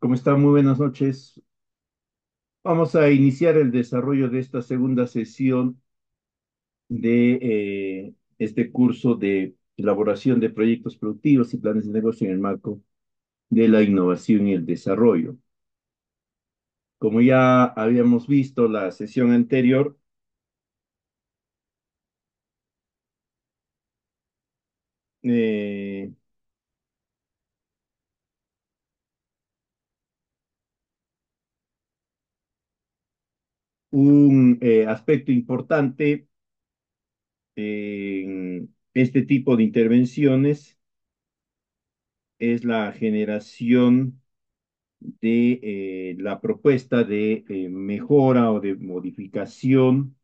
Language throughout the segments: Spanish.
¿Cómo están? Muy buenas noches. Vamos a iniciar el desarrollo de esta segunda sesión de eh, este curso de elaboración de proyectos productivos y planes de negocio en el marco de la innovación y el desarrollo. Como ya habíamos visto la sesión anterior, eh, un eh, aspecto importante en este tipo de intervenciones es la generación de eh, la propuesta de eh, mejora o de modificación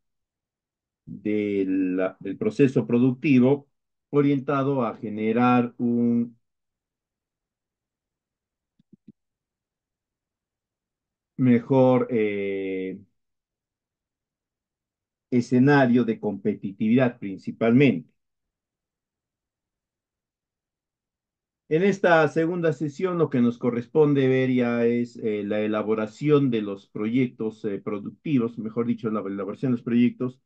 del proceso productivo orientado a generar un mejor escenario de competitividad principalmente. En esta segunda sesión lo que nos corresponde ver ya es eh, la elaboración de los proyectos eh, productivos, mejor dicho, la elaboración de los proyectos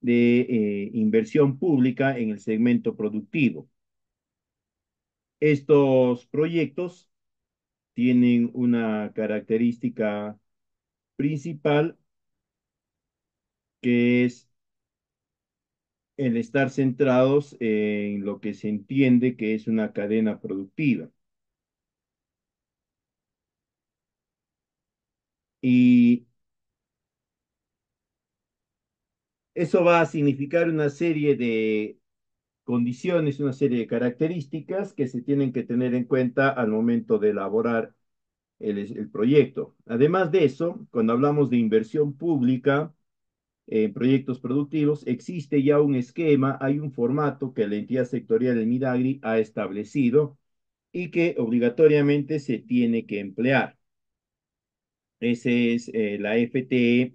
de eh, inversión pública en el segmento productivo. Estos proyectos tienen una característica principal que es el estar centrados en lo que se entiende que es una cadena productiva. Y eso va a significar una serie de condiciones, una serie de características que se tienen que tener en cuenta al momento de elaborar el, el proyecto. Además de eso, cuando hablamos de inversión pública, en eh, proyectos productivos, existe ya un esquema, hay un formato que la entidad sectorial del Midagri ha establecido y que obligatoriamente se tiene que emplear. ese es eh, la FTE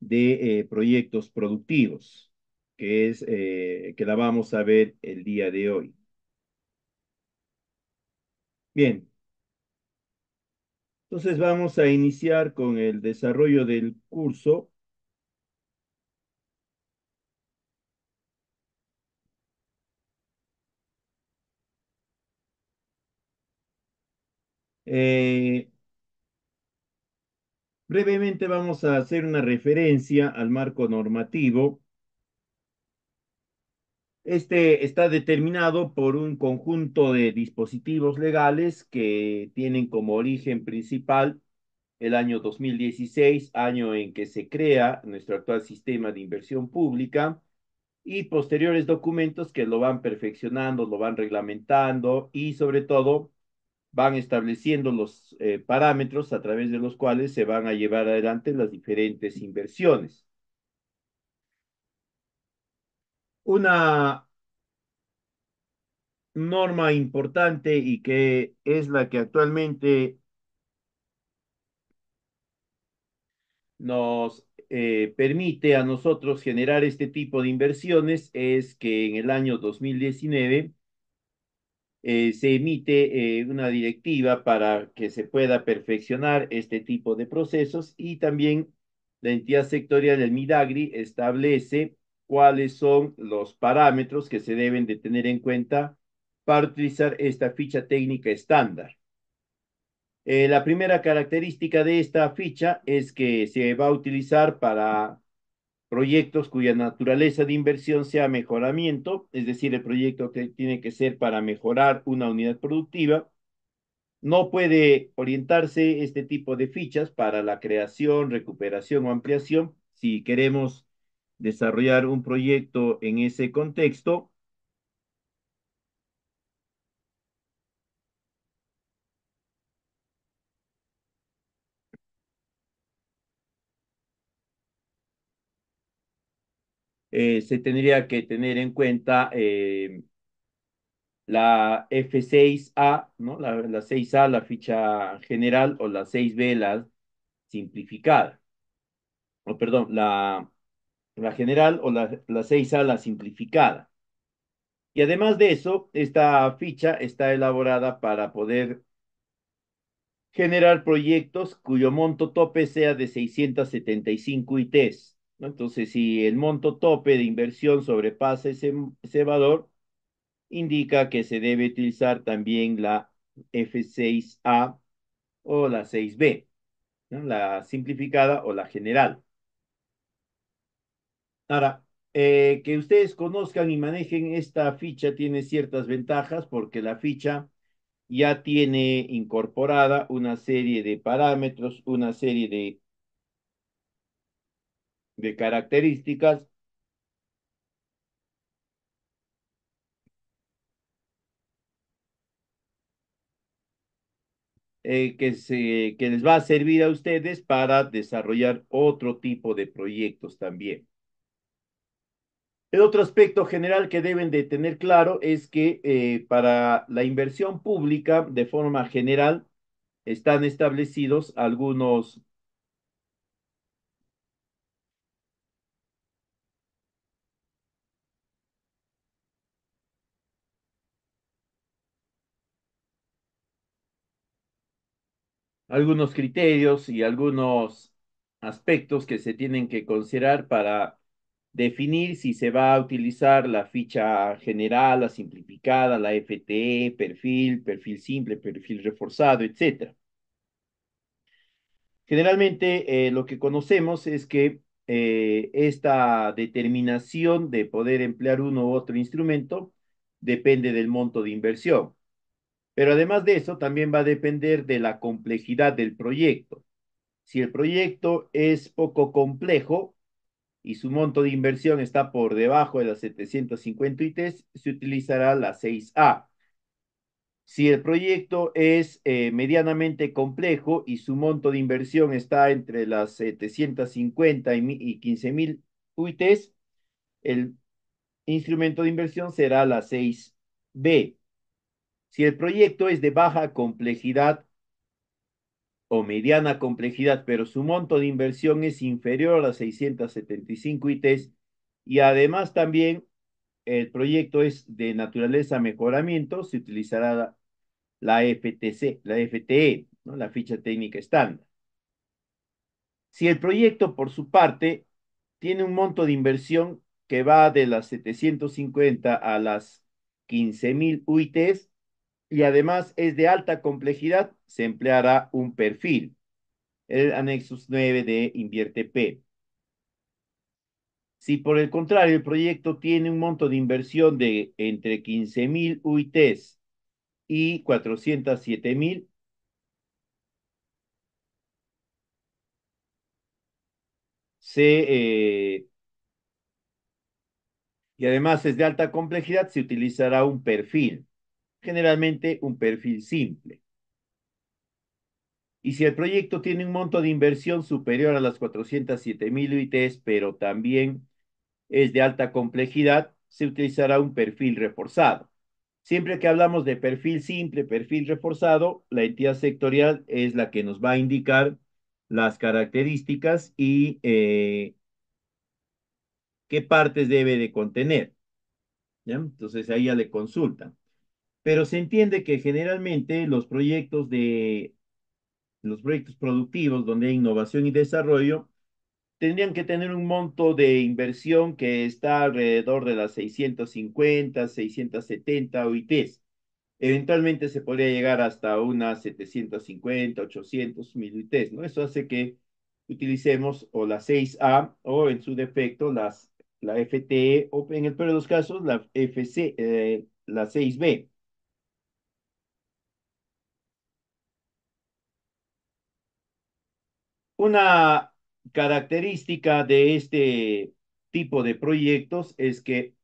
de eh, proyectos productivos, que, es, que la vamos a ver el día de hoy. Bien. Entonces vamos a iniciar con el desarrollo del curso Eh, brevemente vamos a hacer una referencia al marco normativo. Este está determinado por un conjunto de dispositivos legales que tienen como origen principal el año 2016, año en que se crea nuestro actual sistema de inversión pública, y posteriores documentos que lo van perfeccionando, lo van reglamentando y sobre todo van estableciendo los eh, parámetros a través de los cuales se van a llevar adelante las diferentes inversiones. Una norma importante y que es la que actualmente nos eh, permite a nosotros generar este tipo de inversiones es que en el año 2019 eh, se emite eh, una directiva para que se pueda perfeccionar este tipo de procesos y también la entidad sectorial del Midagri establece cuáles son los parámetros que se deben de tener en cuenta para utilizar esta ficha técnica estándar. Eh, la primera característica de esta ficha es que se va a utilizar para proyectos cuya naturaleza de inversión sea mejoramiento, es decir, el proyecto que tiene que ser para mejorar una unidad productiva. No puede orientarse este tipo de fichas para la creación, recuperación o ampliación. Si queremos desarrollar un proyecto en ese contexto, Eh, se tendría que tener en cuenta eh, la F6A, ¿no? La, 6A, la ficha general, o la 6B, la simplificada. O perdón, la, la general o la, la 6A, la simplificada. Y además de eso, esta ficha está elaborada para poder generar proyectos cuyo monto tope sea de 675 ITs entonces, si el monto tope de inversión sobrepasa ese, valor, indica que se debe utilizar también la F6A o la 6B, la simplificada o la general. Ahora, eh, que ustedes conozcan y manejen esta ficha tiene ciertas ventajas porque la ficha ya tiene incorporada una serie de parámetros, una serie de de características eh, que, se, que les va a servir a ustedes para desarrollar otro tipo de proyectos también. El otro aspecto general que deben de tener claro es que eh, para la inversión pública, de forma general, están establecidos algunos algunos criterios y algunos aspectos que se tienen que considerar para definir si se va a utilizar la ficha general, la simplificada, la FTE, perfil, perfil simple, perfil reforzado, etc. Generalmente eh, lo que conocemos es que eh, esta determinación de poder emplear uno u otro instrumento depende del monto de inversión. Pero además de eso, también va a depender de la complejidad del proyecto. Si el proyecto es poco complejo y su monto de inversión está por debajo de las 750 UITs, se utilizará la 6A. Si el proyecto es eh, medianamente complejo y su monto de inversión está entre las 750 y 15.000 UITs, el instrumento de inversión será la 6B. Si el proyecto es de baja complejidad o mediana complejidad, pero su monto de inversión es inferior a 675 UITs, y además también el proyecto es de naturaleza mejoramiento, se utilizará la, FTC, la FTE, la ficha técnica estándar. Si el proyecto, por su parte, tiene un monto de inversión que va de las 750 a las 15.000 UITs, y además es de alta complejidad, se empleará un perfil. El anexo 9 de Invierte P. Si por el contrario el proyecto tiene un monto de inversión de entre 15.000 UITs y 407.000, se... Eh, y además es de alta complejidad, se utilizará un perfil generalmente un perfil simple. Y si el proyecto tiene un monto de inversión superior a las 407 mil UITs, pero también es de alta complejidad, se utilizará un perfil reforzado. Siempre que hablamos de perfil simple, perfil reforzado, la entidad sectorial es la que nos va a indicar las características y eh, qué partes debe de contener. Entonces ahí ya le consultan pero se entiende que generalmente los proyectos de los proyectos productivos donde hay innovación y desarrollo tendrían que tener un monto de inversión que está alrededor de las 650, 670 OITs. Eventualmente se podría llegar hasta unas 750, 800, 1000 OITs, ¿no? Eso hace que utilicemos o la 6A o en su defecto las, la FTE o en el peor de los casos la FC, eh, la 6B. Una característica de este tipo de proyectos es que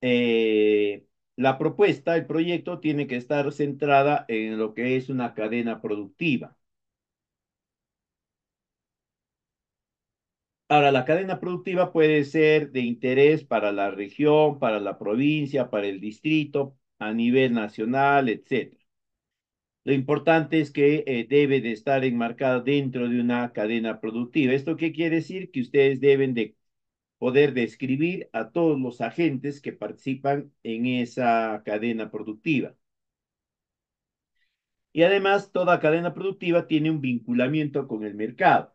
eh, la propuesta, el proyecto tiene que estar centrada en lo que es una cadena productiva. Ahora, la cadena productiva puede ser de interés para la región, para la provincia, para el distrito, a nivel nacional, etc. Lo importante es que eh, debe de estar enmarcada dentro de una cadena productiva. ¿Esto qué quiere decir? Que ustedes deben de poder describir a todos los agentes que participan en esa cadena productiva. Y además, toda cadena productiva tiene un vinculamiento con el mercado.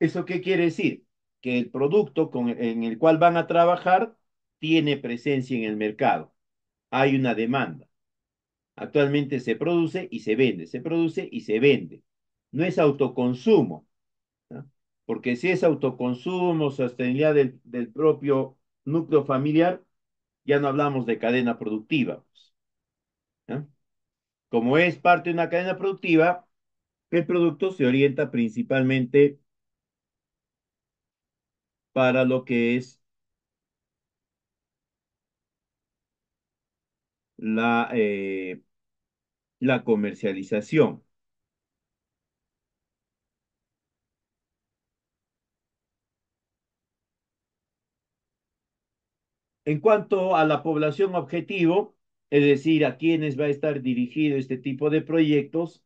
¿Eso qué quiere decir? Que el producto en el cual van a trabajar tiene presencia en el mercado. Hay una demanda. Actualmente se produce y se vende, se produce y se vende. No es autoconsumo, porque si es autoconsumo, sostenibilidad del, del, propio núcleo familiar, ya no hablamos de cadena productiva. Pues, Como es parte de una cadena productiva, el producto se orienta principalmente para lo que es la eh, la comercialización. En cuanto a la población objetivo, es decir, a quienes va a estar dirigido este tipo de proyectos,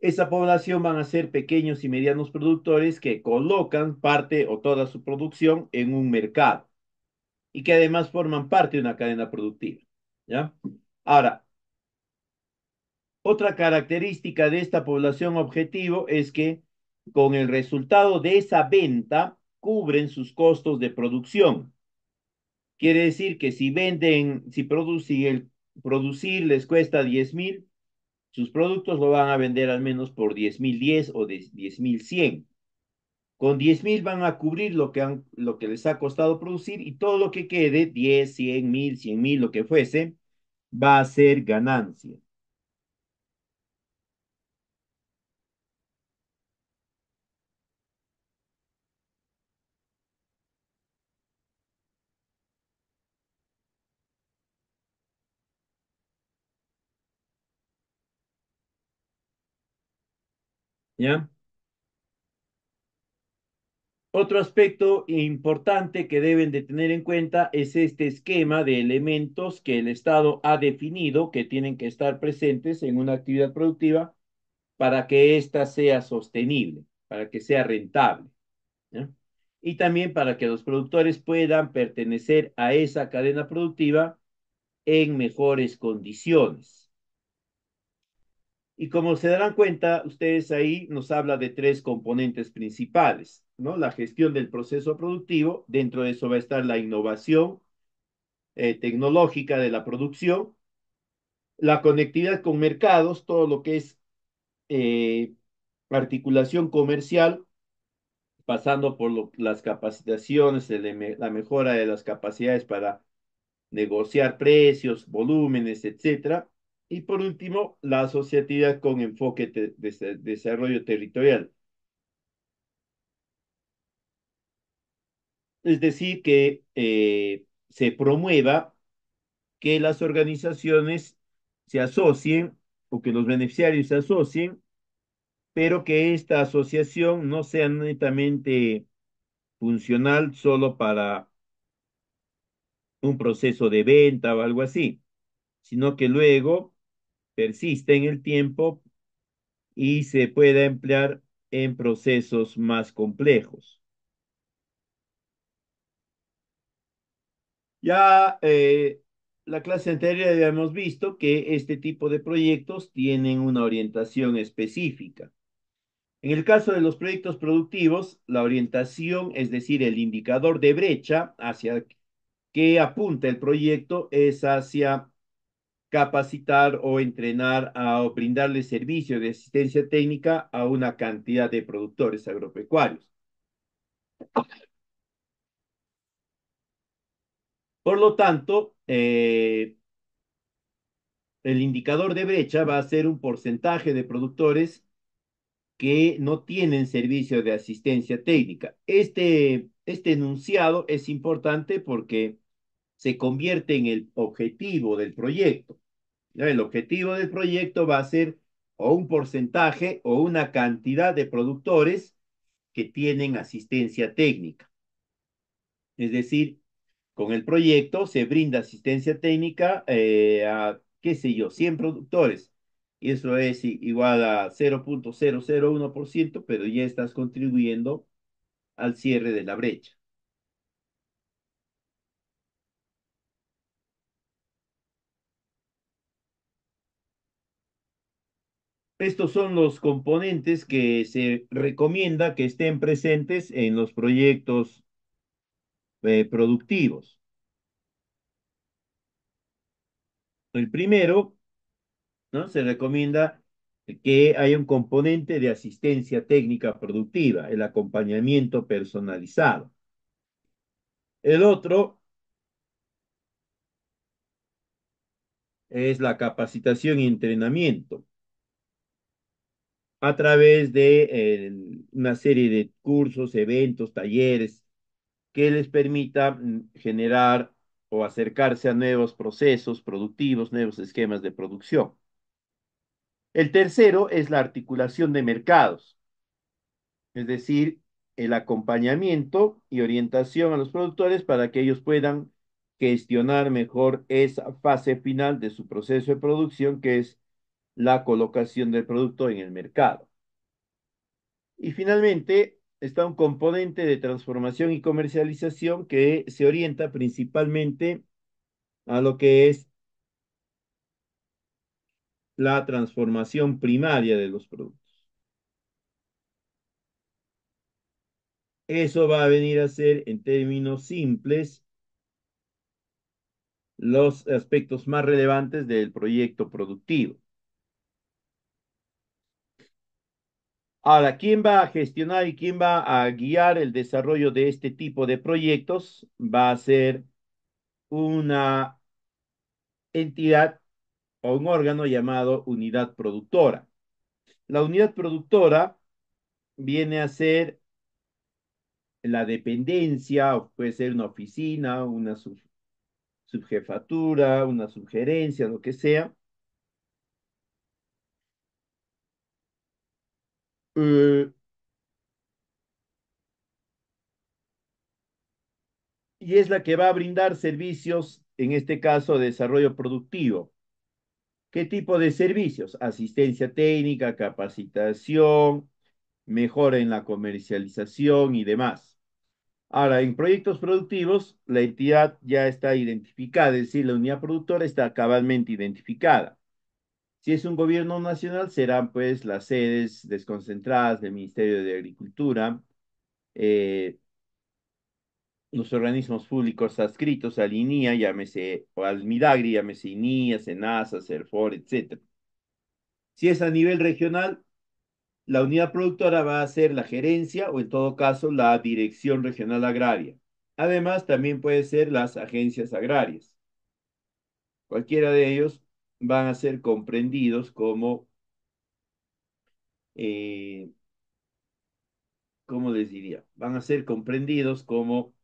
esa población van a ser pequeños y medianos productores que colocan parte o toda su producción en un mercado y que además forman parte de una cadena productiva. ¿ya? Ahora, otra característica de esta población objetivo es que con el resultado de esa venta cubren sus costos de producción. Quiere decir que si venden, si producir, el, producir les cuesta 10 mil, sus productos lo van a vender al menos por 10 mil 10 o 10 mil 100. Con 10 mil van a cubrir lo que, lo que les ha costado producir y todo lo que quede, 10, 100 mil, 100 mil, lo que fuese, va a ser ganancia. Otro aspecto importante que deben de tener en cuenta es este esquema de elementos que el Estado ha definido que tienen que estar presentes en una actividad productiva para que ésta sea sostenible, para que sea rentable. Y también para que los productores puedan pertenecer a esa cadena productiva en mejores condiciones. Y como se darán cuenta, ustedes ahí nos habla de tres componentes principales, ¿no? La gestión del proceso productivo, dentro de eso va a estar la innovación eh, tecnológica de la producción, la conectividad con mercados, todo lo que es eh, articulación comercial, pasando por las capacitaciones, la mejora de las capacidades para negociar precios, volúmenes, etcétera, y por último, la asociatividad con enfoque de, desarrollo territorial. Es decir, que eh, se promueva que las organizaciones se asocien o que los beneficiarios se asocien, pero que esta asociación no sea netamente funcional solo para un proceso de venta o algo así, sino que luego persiste en el tiempo y se pueda emplear en procesos más complejos. Ya en eh, la clase anterior habíamos visto que este tipo de proyectos tienen una orientación específica. En el caso de los proyectos productivos, la orientación, es decir, el indicador de brecha hacia que apunta el proyecto es hacia capacitar o entrenar o brindarle servicio de asistencia técnica a una cantidad de productores agropecuarios. Por lo tanto, eh, el indicador de brecha va a ser un porcentaje de productores que no tienen servicio de asistencia técnica. Este, este enunciado es importante porque se convierte en el objetivo del proyecto. El objetivo del proyecto va a ser o un porcentaje o una cantidad de productores que tienen asistencia técnica. Es decir, con el proyecto se brinda asistencia técnica eh, a, qué sé yo, 100 productores. Y eso es igual a 0.001%, pero ya estás contribuyendo al cierre de la brecha. Estos son los componentes que se recomienda que estén presentes en los proyectos eh, productivos. El primero, ¿no? Se recomienda que haya un componente de asistencia técnica productiva, el acompañamiento personalizado. El otro es la capacitación y entrenamiento a través de una serie de cursos, eventos, talleres que les permita mm, generar o acercarse a nuevos procesos productivos, nuevos esquemas de producción. El tercero es la articulación de mercados, es decir, el acompañamiento y orientación a los productores para que ellos puedan gestionar mejor esa fase final de su proceso de producción, que es la colocación del producto en el mercado. Y finalmente está un componente de transformación y comercialización que se orienta principalmente a lo que es la transformación primaria de los productos. Eso va a venir a ser, en términos simples, los aspectos más relevantes del proyecto productivo. Ahora, ¿quién va a gestionar y quién va a guiar el desarrollo de este tipo de proyectos? Va a ser una entidad o un órgano llamado unidad productora. La unidad productora viene a ser la dependencia, o puede ser una oficina, una subjefatura, una sugerencia, lo que sea, Eh, y es la que va a brindar servicios, en este caso, de desarrollo productivo. ¿Qué tipo de servicios? Asistencia técnica, capacitación, mejora en la comercialización y demás. Ahora, en proyectos productivos, la entidad ya está identificada, es decir, la unidad productora está cabalmente identificada. Si es un gobierno nacional, serán pues las sedes desconcentradas del Ministerio de Agricultura, eh, los organismos públicos adscritos al INIA, llámese, o al Midagri, llámese INIA, SENASA, CERFOR, etc. Si es a nivel regional, la unidad productora va a ser la gerencia o en todo caso la dirección regional agraria. Además, también puede ser las agencias agrarias. Cualquiera de ellos van a ser comprendidos como, eh, ¿cómo les diría? Van a ser comprendidos como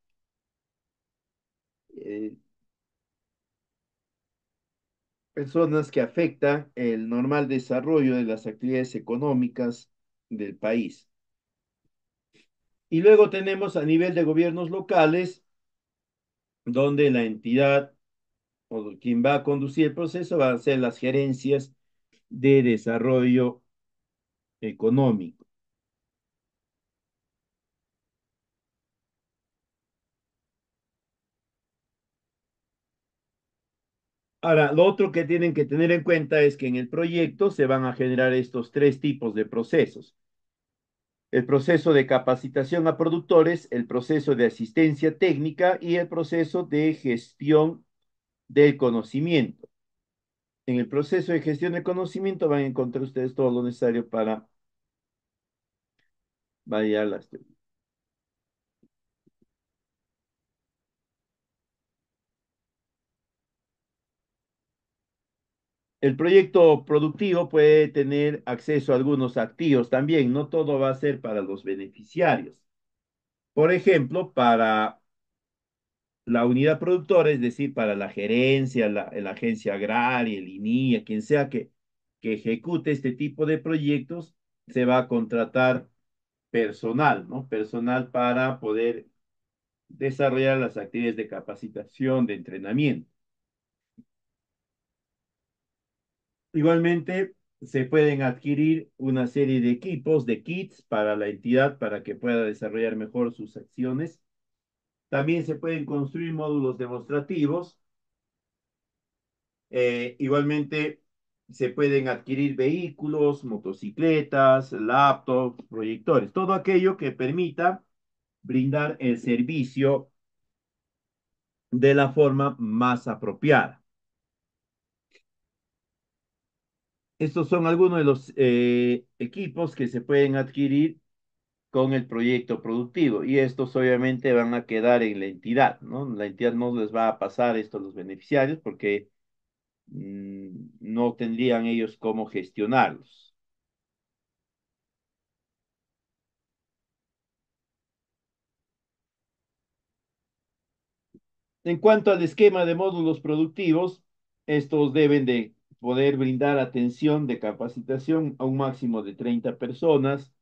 eh, personas que afectan el normal desarrollo de las actividades económicas del país. Y luego tenemos a nivel de gobiernos locales, donde la entidad quien va a conducir el proceso van a ser las gerencias de desarrollo económico. Ahora, lo otro que tienen que tener en cuenta es que en el proyecto se van a generar estos tres tipos de procesos. El proceso de capacitación a productores, el proceso de asistencia técnica y el proceso de gestión del conocimiento. En el proceso de gestión del conocimiento van a encontrar ustedes todo lo necesario para variar las El proyecto productivo puede tener acceso a algunos activos también, no todo va a ser para los beneficiarios. Por ejemplo, para la unidad productora, es decir, para la gerencia, la, agencia agraria, el INIA, quien sea que, que ejecute este tipo de proyectos, se va a contratar personal, ¿no? Personal para poder desarrollar las actividades de capacitación, de entrenamiento. Igualmente, se pueden adquirir una serie de equipos, de kits para la entidad para que pueda desarrollar mejor sus acciones también se pueden construir módulos demostrativos. Eh, igualmente, se pueden adquirir vehículos, motocicletas, laptops, proyectores, todo aquello que permita brindar el servicio de la forma más apropiada. Estos son algunos de los eh, equipos que se pueden adquirir con el proyecto productivo y estos obviamente van a quedar en la entidad, ¿no? La entidad no les va a pasar esto a los beneficiarios porque mm, no tendrían ellos cómo gestionarlos. En cuanto al esquema de módulos productivos, estos deben de poder brindar atención de capacitación a un máximo de 30 personas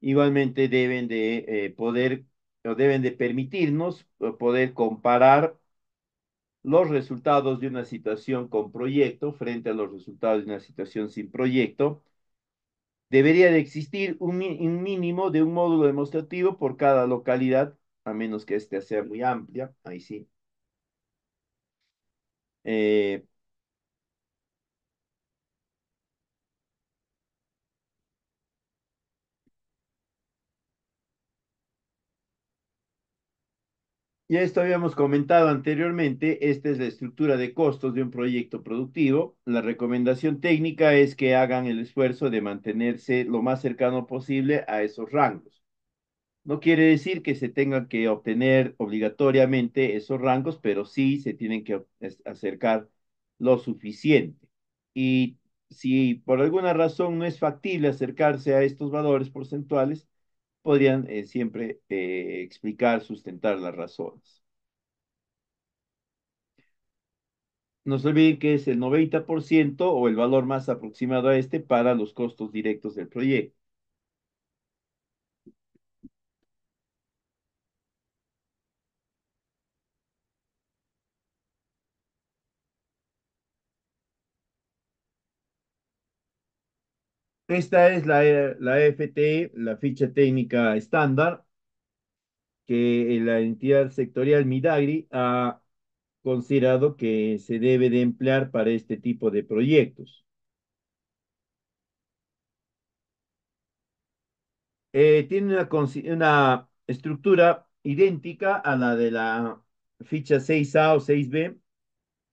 igualmente deben de eh, poder o deben de permitirnos eh, poder comparar los resultados de una situación con proyecto frente a los resultados de una situación sin proyecto. Debería de existir un, mínimo de un módulo demostrativo por cada localidad, a menos que ésta sea muy amplia, ahí sí. Eh, Ya esto habíamos comentado anteriormente, esta es la estructura de costos de un proyecto productivo. La recomendación técnica es que hagan el esfuerzo de mantenerse lo más cercano posible a esos rangos. No quiere decir que se tengan que obtener obligatoriamente esos rangos, pero sí se tienen que acercar lo suficiente. Y si por alguna razón no es factible acercarse a estos valores porcentuales, podrían eh, siempre eh, explicar, sustentar las razones. No se olviden que es el 90% o el valor más aproximado a este para los costos directos del proyecto. Esta es la, la FTE, la ficha técnica estándar, que la entidad sectorial Midagri ha considerado que se debe de emplear para este tipo de proyectos. Eh, tiene una, una estructura idéntica a la de la ficha 6A o 6B,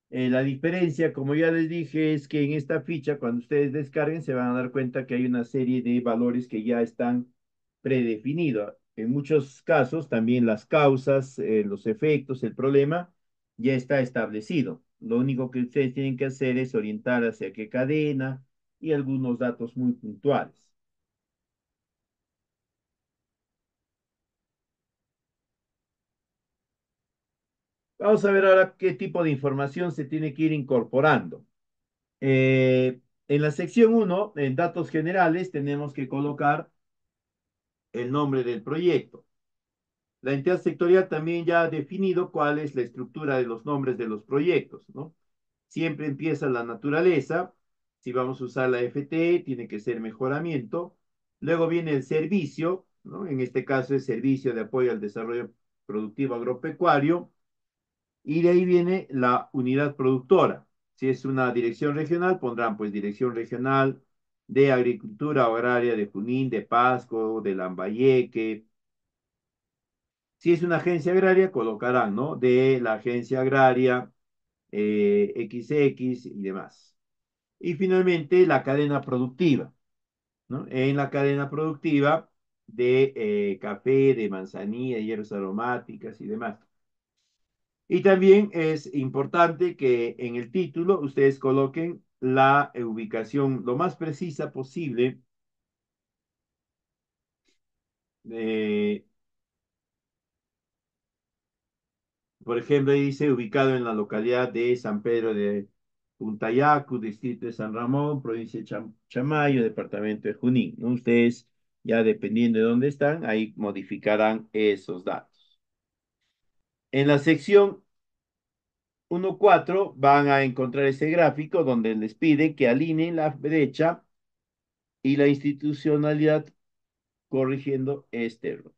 eh, la diferencia, como ya les dije, es que en esta ficha, cuando ustedes descarguen, se van a dar cuenta que hay una serie de valores que ya están predefinidos. En muchos casos, también las causas, eh, los efectos, el problema, ya está establecido. Lo único que ustedes tienen que hacer es orientar hacia qué cadena y algunos datos muy puntuales. Vamos a ver ahora qué tipo de información se tiene que ir incorporando. Eh, en la sección 1, en datos generales, tenemos que colocar el nombre del proyecto. La entidad sectorial también ya ha definido cuál es la estructura de los nombres de los proyectos, ¿no? Siempre empieza la naturaleza. Si vamos a usar la FT, tiene que ser mejoramiento. Luego viene el servicio, ¿no? En este caso es servicio de apoyo al desarrollo productivo agropecuario. Y de ahí viene la unidad productora. Si es una dirección regional, pondrán pues dirección regional de agricultura agraria de Junín, de Pasco, de Lambayeque. Si es una agencia agraria, colocarán, ¿no? De la agencia agraria XX eh, y demás. Y finalmente, la cadena productiva. ¿no? En la cadena productiva de eh, café, de manzanilla, hierbas aromáticas y demás. Y también es importante que en el título ustedes coloquen la ubicación lo más precisa posible por ejemplo, dice ubicado en la localidad de San Pedro de Puntayacu, distrito de San Ramón, provincia de Chamayo, departamento de Junín. Ustedes, ya dependiendo de dónde están, ahí modificarán esos datos. En la sección 1.4 van a encontrar ese gráfico donde les pide que alineen la brecha y la institucionalidad corrigiendo este error.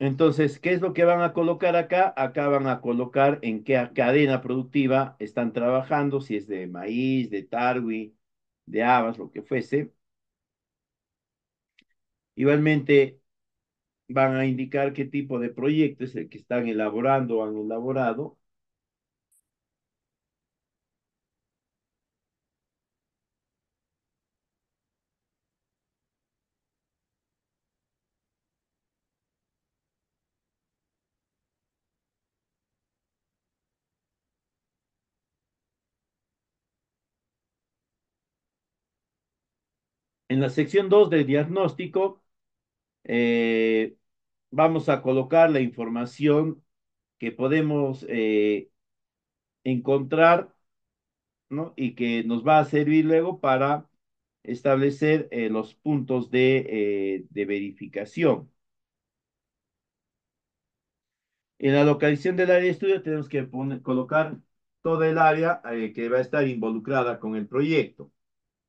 Entonces, ¿qué es lo que van a colocar acá? Acá van a colocar en qué cadena productiva están trabajando, si es de maíz, de tarwi, de habas, lo que fuese. Igualmente, van a indicar qué tipo de proyecto es el que están elaborando o han elaborado. En la sección 2 del diagnóstico, eh, vamos a colocar la información que podemos eh, encontrar y que nos va a servir luego para establecer eh, los puntos de, verificación. En la localización del área de estudio tenemos que colocar toda el área que va a estar involucrada con el proyecto.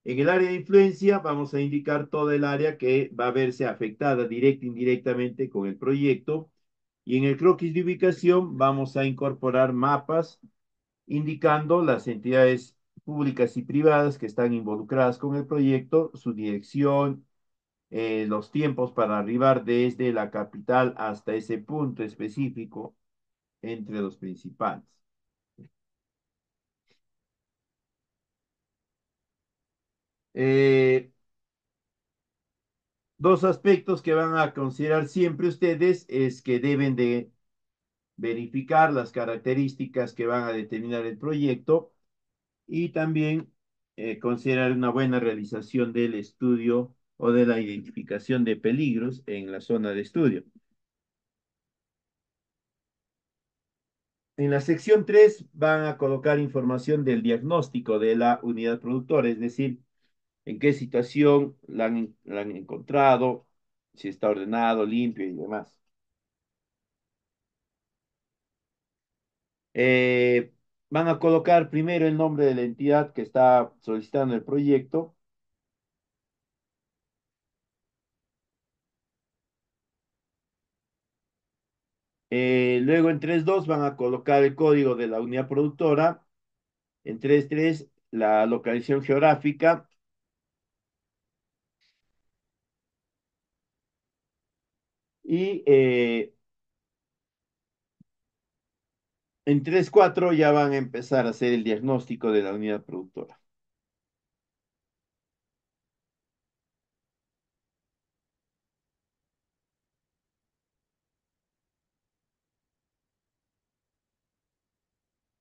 En el área de influencia vamos a indicar toda el área que va a verse afectada directa e indirectamente con el proyecto. Y en el croquis de ubicación vamos a incorporar mapas indicando las entidades públicas y privadas que están involucradas con el proyecto, su dirección, eh, los tiempos para arribar desde la capital hasta ese punto específico entre los principales. Eh, dos aspectos que van a considerar siempre ustedes es que deben de verificar las características que van a determinar el proyecto y también eh, considerar una buena realización del estudio o de la identificación de peligros en la zona de estudio. En la sección 3 van a colocar información del diagnóstico de la unidad productora, es decir, en qué situación la han, encontrado, si está ordenado, limpio y demás. Eh, van a colocar primero el nombre de la entidad que está solicitando el proyecto. Eh, luego en 3.2 van a colocar el código de la unidad productora. En 3.3 la localización geográfica. Y eh, en 3-4 ya van a empezar a hacer el diagnóstico de la unidad productora.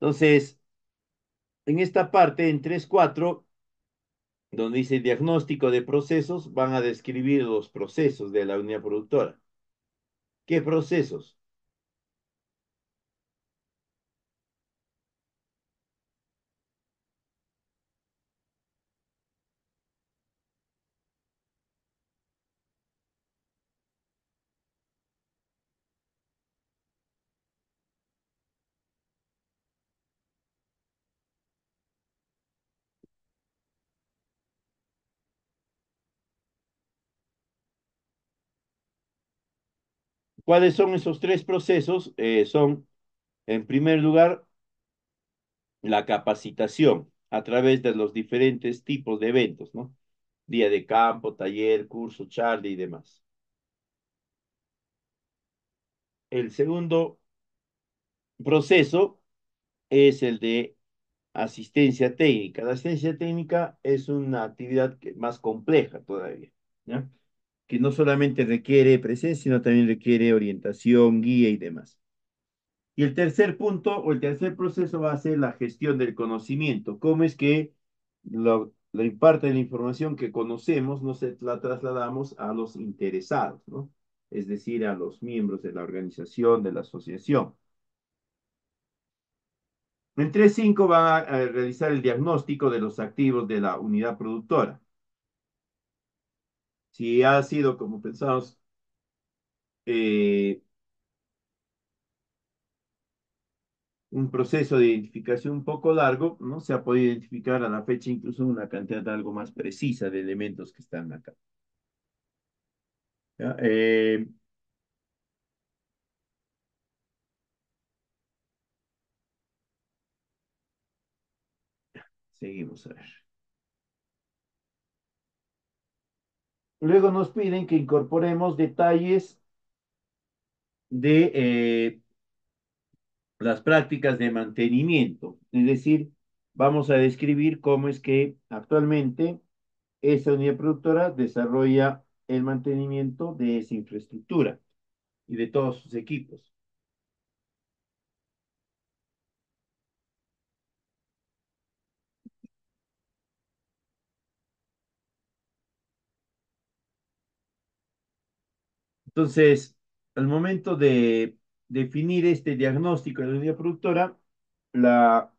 Entonces, en esta parte, en 3.4, donde dice diagnóstico de procesos, van a describir los procesos de la unidad productora. ¿Qué procesos? ¿Cuáles son esos tres procesos? Eh, son, en primer lugar, la capacitación a través de los diferentes tipos de eventos, ¿no? Día de campo, taller, curso, charla y demás. El segundo proceso es el de asistencia técnica. La asistencia técnica es una actividad más compleja todavía, ¿ya? que no solamente requiere presencia, sino también requiere orientación, guía y demás. Y el tercer punto o el tercer proceso va a ser la gestión del conocimiento. ¿Cómo es que la parte de la información que conocemos no se la trasladamos a los interesados, ¿no? es decir, a los miembros de la organización, de la asociación? En cinco van a realizar el diagnóstico de los activos de la unidad productora si ha sido como pensamos, eh, un proceso de identificación un poco largo, ¿no? Se ha podido identificar a la fecha incluso una cantidad algo más precisa de elementos que están acá. Eh, seguimos a ver. Luego nos piden que incorporemos detalles de eh, las prácticas de mantenimiento. Es decir, vamos a describir cómo es que actualmente esa unidad productora desarrolla el mantenimiento de esa infraestructura y de todos sus equipos. Entonces, al momento de definir este diagnóstico de la unidad productora, la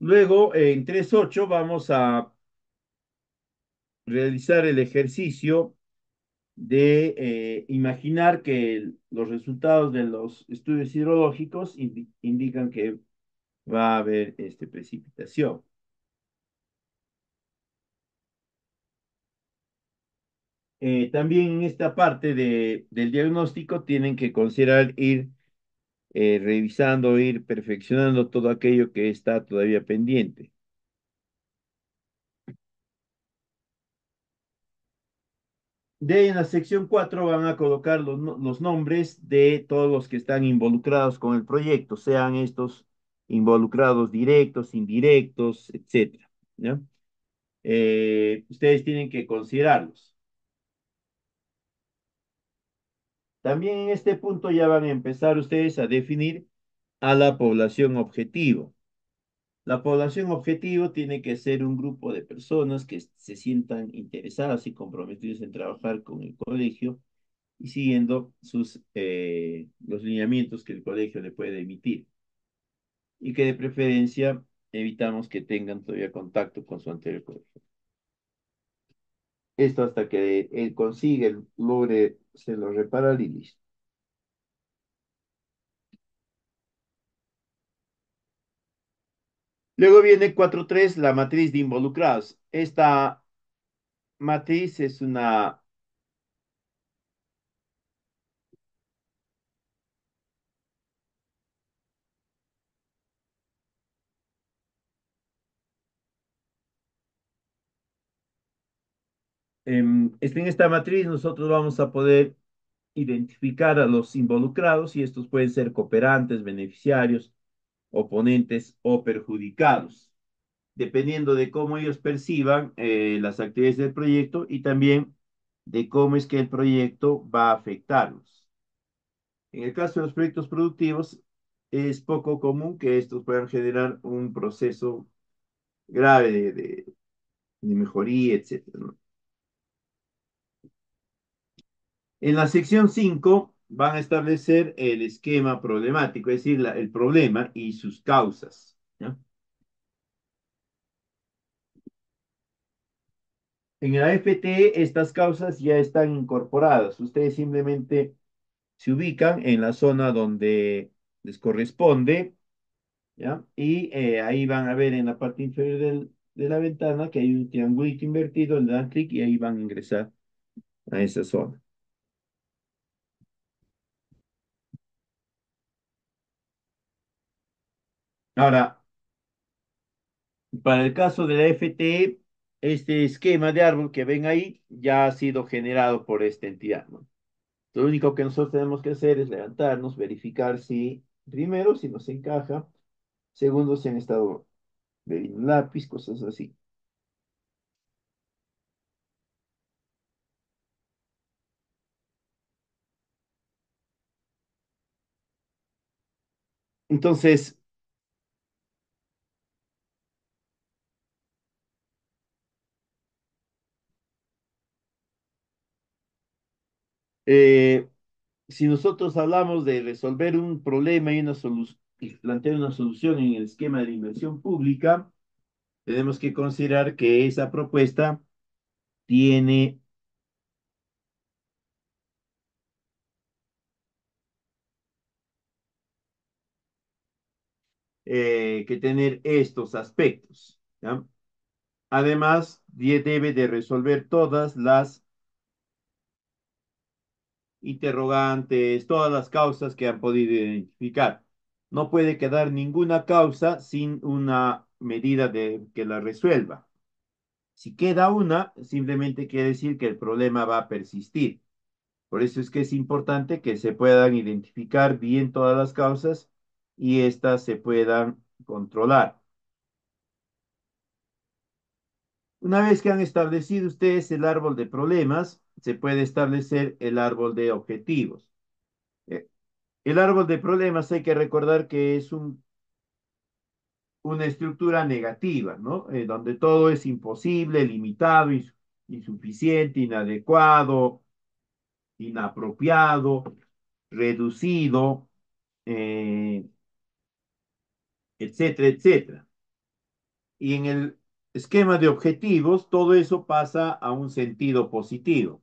Luego, en 3.8 vamos a realizar el ejercicio de eh, imaginar que los resultados de los estudios hidrológicos indican que va a haber este, precipitación. Eh, también en esta parte del diagnóstico tienen que considerar ir eh, revisando, ir perfeccionando todo aquello que está todavía pendiente. De en la sección 4 van a colocar los, nombres de todos los que están involucrados con el proyecto, sean estos involucrados directos, indirectos, etc. Eh, ustedes tienen que considerarlos. También en este punto ya van a empezar ustedes a definir a la población objetivo. La población objetivo tiene que ser un grupo de personas que se sientan interesadas y comprometidas en trabajar con el colegio y siguiendo sus, eh, los lineamientos que el colegio le puede emitir. Y que de preferencia evitamos que tengan todavía contacto con su anterior colegio. Esto hasta que él eh, consigue, logre, se lo repara y listo. Luego viene 4.3, la matriz de involucrados. Esta matriz es una... Em, este, en esta matriz nosotros vamos a poder identificar a los involucrados y estos pueden ser cooperantes, beneficiarios, oponentes o perjudicados, dependiendo de cómo ellos perciban eh, las actividades del proyecto y también de cómo es que el proyecto va a afectarlos. En el caso de los proyectos productivos, es poco común que estos puedan generar un proceso grave de, mejoría, etc. En la sección 5 van a establecer el esquema problemático, es decir, el problema y sus causas. ¿ya? En el AFT e, estas causas ya están incorporadas. Ustedes simplemente se ubican en la zona donde les corresponde, ¿ya? Y eh, ahí van a ver en la parte inferior de la ventana que hay un triangulito invertido, le dan clic y ahí van a ingresar a esa zona. Ahora, para el caso de la FTE, este esquema de árbol que ven ahí ya ha sido generado por esta entidad. Lo único que nosotros tenemos que hacer es levantarnos, verificar si, primero, si nos encaja, segundo, si han estado de lápiz, cosas así. Entonces, Eh, si nosotros hablamos de resolver un problema y, una plantear una solución en el esquema de inversión pública, tenemos que considerar que esa propuesta tiene eh, que tener estos aspectos. Además, debe de resolver todas las interrogantes, todas las causas que han podido identificar. No puede quedar ninguna causa sin una medida de, que la resuelva. Si queda una, simplemente quiere decir que el problema va a persistir. Por eso es que es importante que se puedan identificar bien todas las causas y estas se puedan controlar. Una vez que han establecido ustedes el árbol de problemas, se puede establecer el árbol de objetivos. Eh, el árbol de problemas hay que recordar que es un, una estructura negativa, ¿no? Eh, donde todo es imposible, limitado, insuficiente, inadecuado, inapropiado, reducido, eh, etcétera, etcétera. Y en el esquema de objetivos, todo eso pasa a un sentido positivo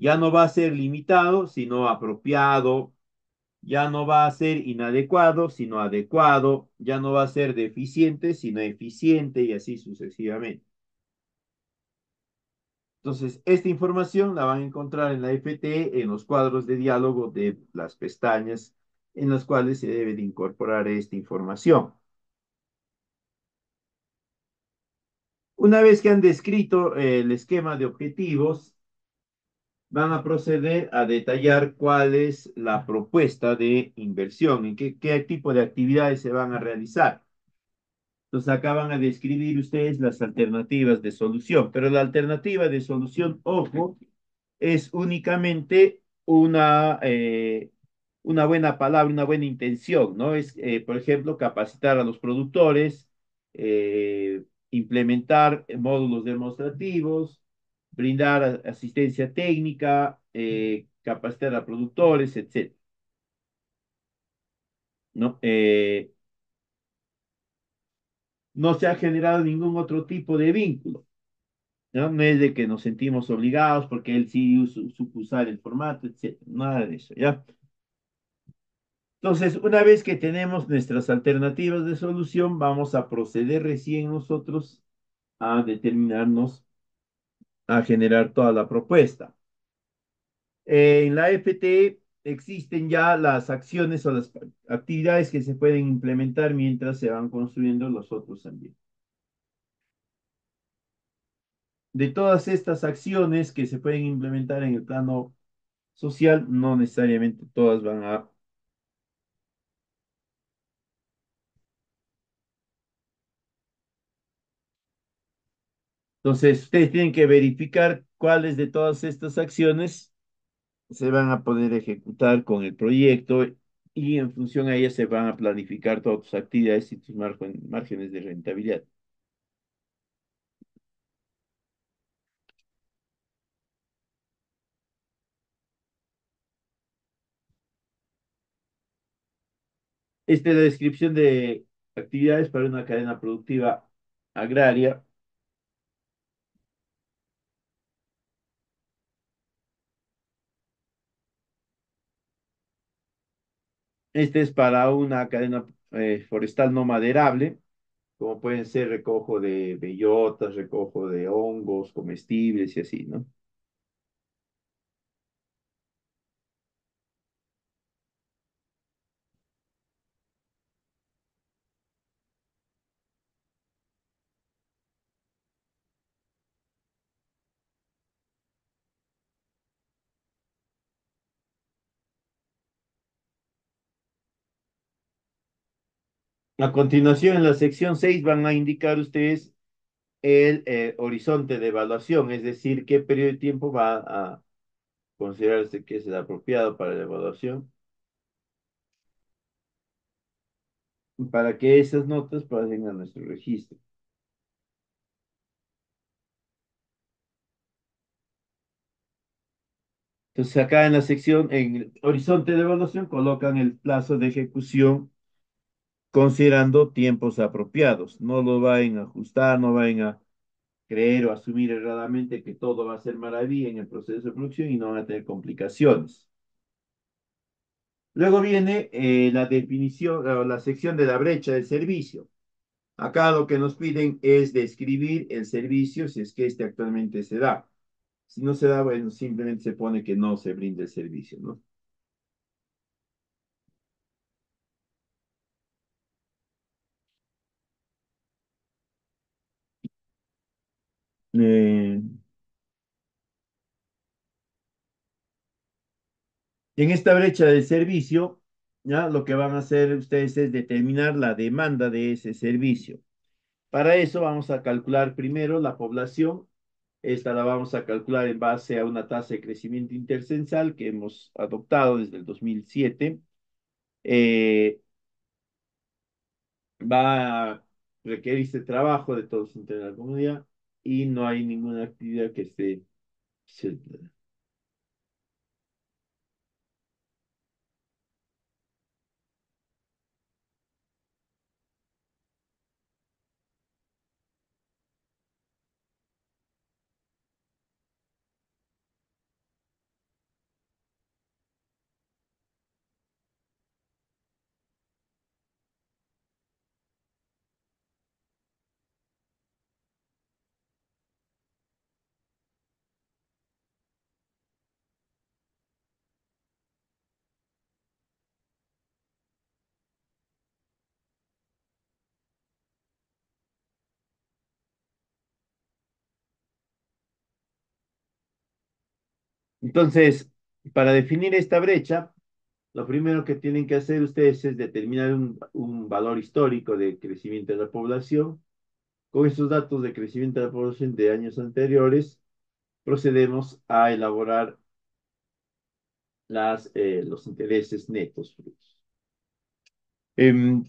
ya no va a ser limitado, sino apropiado, ya no va a ser inadecuado, sino adecuado, ya no va a ser deficiente, sino eficiente y así sucesivamente. Entonces, esta información la van a encontrar en la FT, e, en los cuadros de diálogo de las pestañas en las cuales se debe de incorporar esta información. Una vez que han descrito eh, el esquema de objetivos, van a proceder a detallar cuál es la propuesta de inversión, en qué, tipo de actividades se van a realizar. Entonces acá van a describir ustedes las alternativas de solución, pero la alternativa de solución, ojo, es únicamente una, eh, una buena palabra, una buena intención, ¿no? Es, eh, por ejemplo, capacitar a los productores, eh, implementar módulos demostrativos, brindar asistencia técnica, eh, capacitar a productores, etc. No, eh, no se ha generado ningún otro tipo de vínculo. ¿no? es de que nos sentimos obligados porque él sí supo usar el formato, etc. Nada de eso, ¿ya? Entonces, una vez que tenemos nuestras alternativas de solución, vamos a proceder recién nosotros a determinarnos a generar toda la propuesta. Eh, en la FT e existen ya las acciones o las actividades que se pueden implementar mientras se van construyendo los otros ambientes. De todas estas acciones que se pueden implementar en el plano social, no necesariamente todas van a Entonces, ustedes tienen que verificar cuáles de todas estas acciones se van a poder ejecutar con el proyecto y en función a ellas se van a planificar todas tus actividades y tus márgenes de rentabilidad. Esta es la descripción de actividades para una cadena productiva agraria Este es para una cadena eh, forestal no maderable, como pueden ser recojo de bellotas, recojo de hongos comestibles y así, ¿no? A continuación, en la sección 6 van a indicar ustedes el eh, horizonte de evaluación, es decir, qué periodo de tiempo va a considerarse que es el apropiado para la evaluación. Para que esas notas pasen a nuestro registro. Entonces acá en la sección, en el horizonte de evaluación, colocan el plazo de ejecución considerando tiempos apropiados. No lo vayan a ajustar, no vayan a creer o asumir erradamente que todo va a ser maravilla en el proceso de producción y no van a tener complicaciones. Luego viene eh, la definición, la, la sección de la brecha del servicio. Acá lo que nos piden es describir el servicio si es que este actualmente se da. Si no se da, bueno, simplemente se pone que no se brinde el servicio, ¿no? En esta brecha de servicio, ¿ya? lo que van a hacer ustedes es determinar la demanda de ese servicio. Para eso vamos a calcular primero la población. Esta la vamos a calcular en base a una tasa de crecimiento intercensal que hemos adoptado desde el 2007. Eh, va a requerirse este trabajo de todos en la comunidad y no hay ninguna actividad que esté. se Entonces, para definir esta brecha, lo primero que tienen que hacer ustedes es determinar un, valor histórico de crecimiento de la población. Con esos datos de crecimiento de la población de años anteriores, procedemos a elaborar eh, los intereses netos. Em,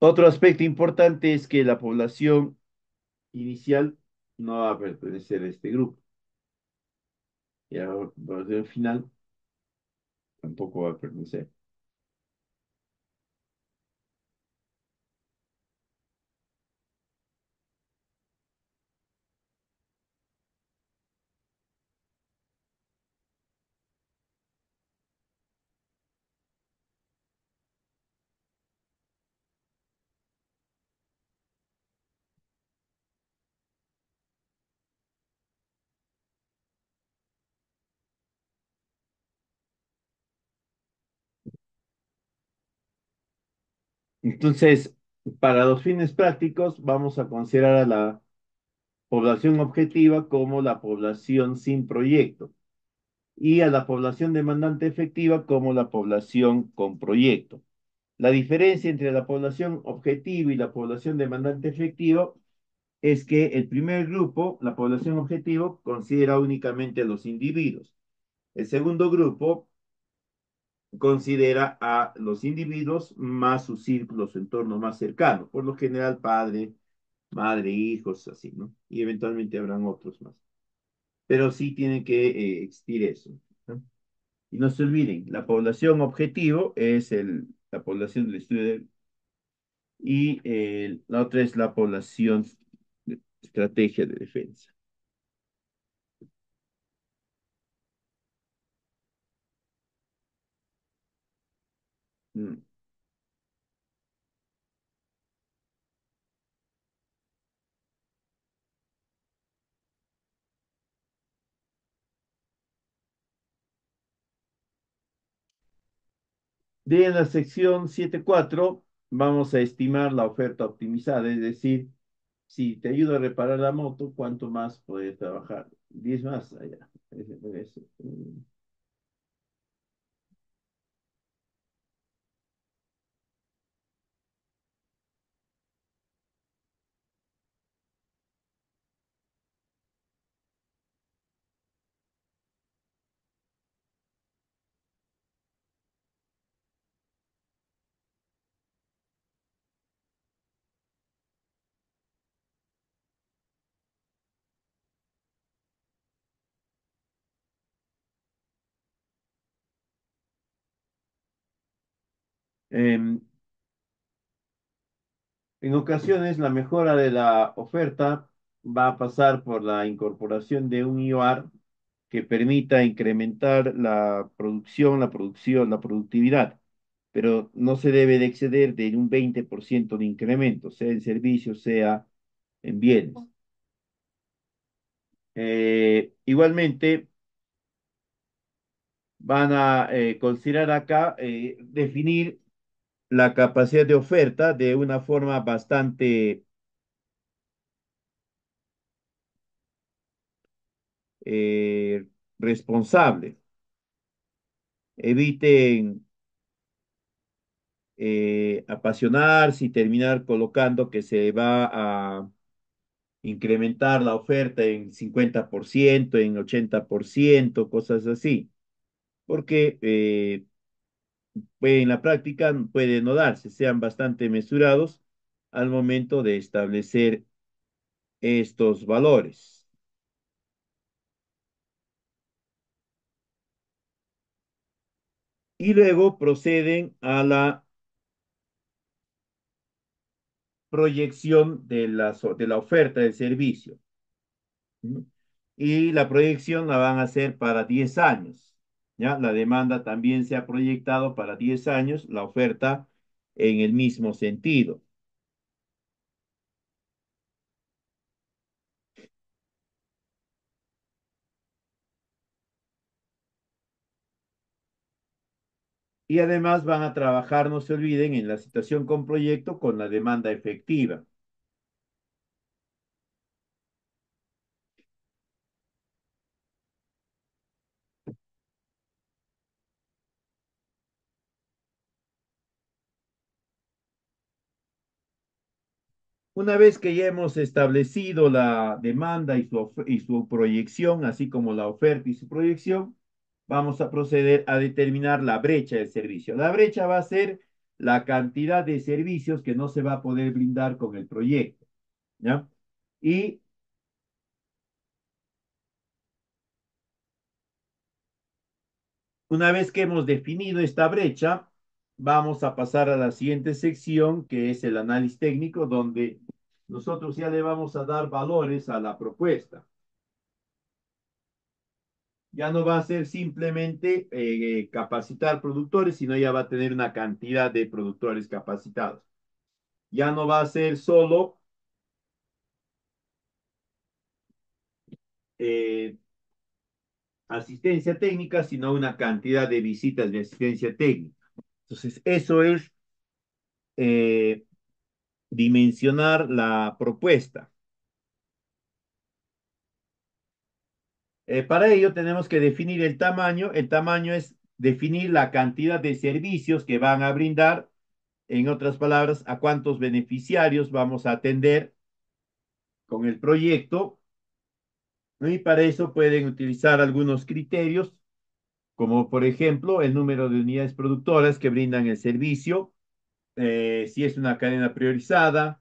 otro aspecto importante es que la población inicial no va a pertenecer a este grupo. Y al final tampoco va a permanecer. Entonces, para los fines prácticos, vamos a considerar a la población objetiva como la población sin proyecto y a la población demandante efectiva como la población con proyecto. La diferencia entre la población objetiva y la población demandante efectiva es que el primer grupo, la población objetiva, considera únicamente a los individuos. El segundo grupo considera a los individuos más su círculo, su entorno más cercano, por lo general padre, madre, hijos, así, ¿no? Y eventualmente habrán otros más. Pero sí tienen que eh, existir eso. Y no se olviden, la población objetivo es el, la población del estudio de, y eh, la otra es la población de estrategia de defensa. De mm. la sección 7.4 vamos a estimar la oferta optimizada, es decir, si te ayudo a reparar la moto, ¿cuánto más puede trabajar? 10 más allá. Mm. Em, en ocasiones, la mejora de la oferta va a pasar por la incorporación de un IOR que permita incrementar la producción, la producción, la productividad, pero no se debe de exceder de un 20% de incremento, sea en servicios, sea en bienes. Eh, igualmente, van a eh, considerar acá eh, definir la capacidad de oferta de una forma bastante eh, responsable. Eviten eh, apasionarse y terminar colocando que se va a incrementar la oferta en 50%, en 80%, cosas así, porque eh, en la práctica puede no darse, sean bastante mesurados al momento de establecer estos valores. y luego proceden a la proyección de la, de la, oferta del servicio. Y la proyección la van a hacer para 10 años. La demanda también se ha proyectado para 10 años, la oferta en el mismo sentido. Y además van a trabajar, no se olviden, en la situación con proyecto con la demanda efectiva. Una vez que ya hemos establecido la demanda y su, y su proyección, así como la oferta y su proyección, vamos a proceder a determinar la brecha del servicio. La brecha va a ser la cantidad de servicios que no se va a poder brindar con el proyecto. ¿ya? Y una vez que hemos definido esta brecha, vamos a pasar a la siguiente sección, que es el análisis técnico, donde nosotros ya le vamos a dar valores a la propuesta. Ya no va a ser simplemente eh, eh, capacitar productores, sino ya va a tener una cantidad de productores capacitados. Ya no va a ser solo eh, asistencia técnica, sino una cantidad de visitas de asistencia técnica. Entonces, eso es eh, dimensionar la propuesta. Eh, para ello tenemos que definir el tamaño. El tamaño es definir la cantidad de servicios que van a brindar. En otras palabras, a cuántos beneficiarios vamos a atender con el proyecto. Y para eso pueden utilizar algunos criterios, como por ejemplo el número de unidades productoras que brindan el servicio, eh, si es una cadena priorizada,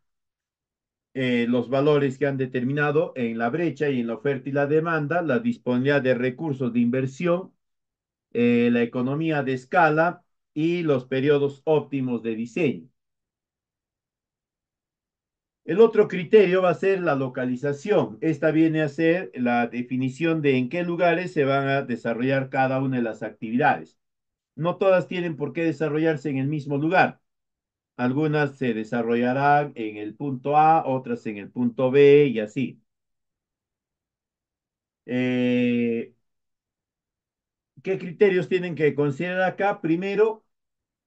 eh, los valores que han determinado en la brecha y en la oferta y la demanda, la disponibilidad de recursos de inversión, eh, la economía de escala y los periodos óptimos de diseño. El otro criterio va a ser la localización. Esta viene a ser la definición de en qué lugares se van a desarrollar cada una de las actividades. No todas tienen por qué desarrollarse en el mismo lugar. Algunas se desarrollarán en el punto A, otras en el punto B y así. Eh, ¿Qué criterios tienen que considerar acá? Primero,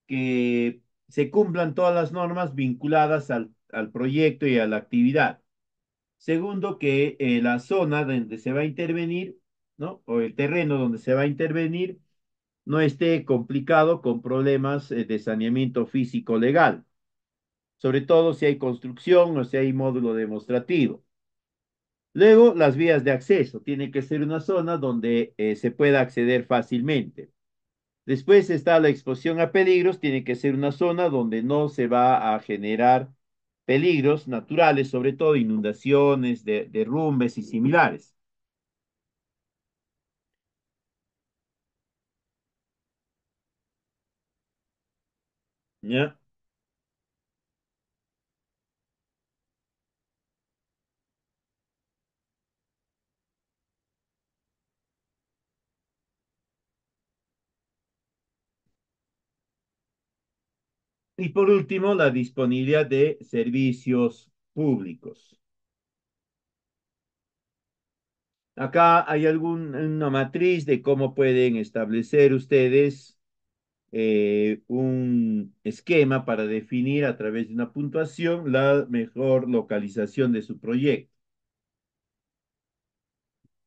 que se cumplan todas las normas vinculadas al, proyecto y a la actividad. Segundo, que eh, la zona donde se va a intervenir, ¿no? O el terreno donde se va a intervenir no esté complicado con problemas eh, de saneamiento físico legal, sobre todo si hay construcción o si hay módulo demostrativo. Luego, las vías de acceso. Tiene que ser una zona donde eh, se pueda acceder fácilmente. Después está la exposición a peligros. Tiene que ser una zona donde no se va a generar peligros naturales, sobre todo inundaciones, derrumbes y similares. Y por último, la disponibilidad de servicios públicos. Acá hay una matriz de cómo pueden establecer ustedes eh, un esquema para definir a través de una puntuación la mejor localización de su proyecto.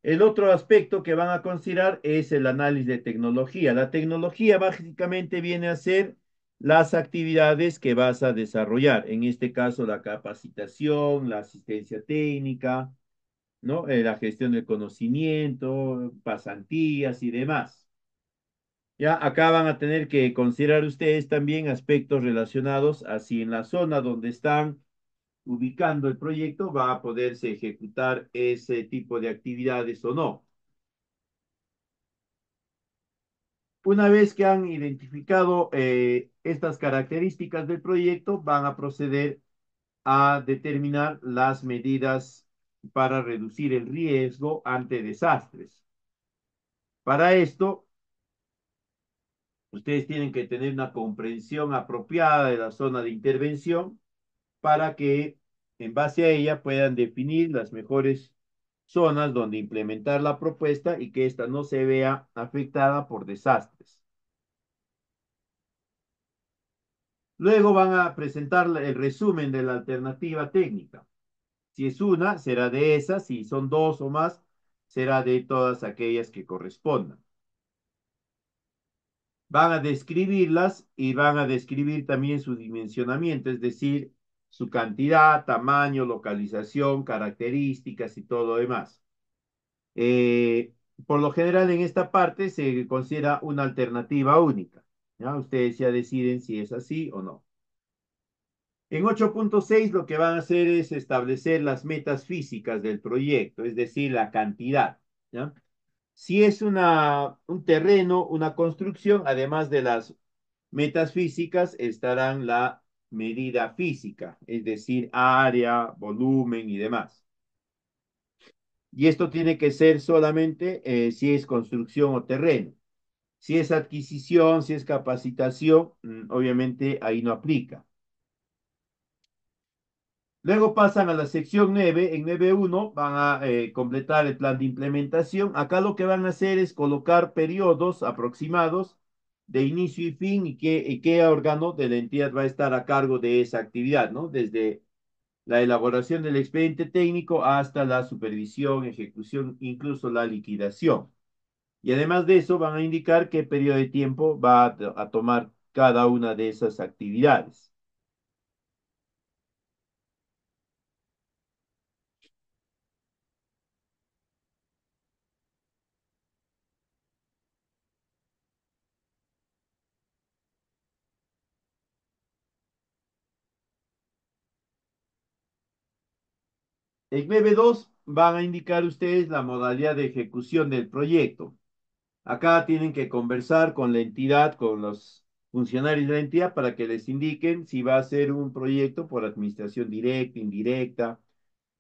El otro aspecto que van a considerar es el análisis de tecnología. La tecnología básicamente viene a ser las actividades que vas a desarrollar, en este caso la capacitación, la asistencia técnica, ¿no? Eh, la gestión del conocimiento, pasantías y demás. Ya acá van a tener que considerar ustedes también aspectos relacionados a si en la zona donde están ubicando el proyecto va a poderse ejecutar ese tipo de actividades o no. Una vez que han identificado eh, estas características del proyecto, van a proceder a determinar las medidas para reducir el riesgo ante desastres. Para esto, Ustedes tienen que tener una comprensión apropiada de la zona de intervención para que en base a ella puedan definir las mejores zonas donde implementar la propuesta y que ésta no se vea afectada por desastres. Luego van a presentar el resumen de la alternativa técnica. Si es una, será de esas. Si son dos o más, será de todas aquellas que correspondan van a describirlas y van a describir también su dimensionamiento, es decir, su cantidad, tamaño, localización, características y todo demás. Eh, por lo general en esta parte se considera una alternativa única. ¿ya? Ustedes ya deciden si es así o no. En 8.6 lo que van a hacer es establecer las metas físicas del proyecto, es decir, la cantidad si es una, un terreno, una construcción, además de las metas físicas, estarán la medida física, es decir, área, volumen y demás. Y esto tiene que ser solamente eh, si es construcción o terreno. Si es adquisición, si es capacitación, mm, obviamente ahí no aplica. Luego pasan a la sección 9. En 9.1 van a eh, completar el plan de implementación. Acá lo que van a hacer es colocar periodos aproximados de inicio y fin y qué, órgano de la entidad va a estar a cargo de esa actividad, ¿no? Desde la elaboración del expediente técnico hasta la supervisión, ejecución, incluso la liquidación. Y además de eso van a indicar qué periodo de tiempo va a tomar cada una de esas actividades. En b 2 van a indicar ustedes la modalidad de ejecución del proyecto. Acá tienen que conversar con la entidad, con los funcionarios de la entidad para que les indiquen si va a ser un proyecto por administración directa, indirecta.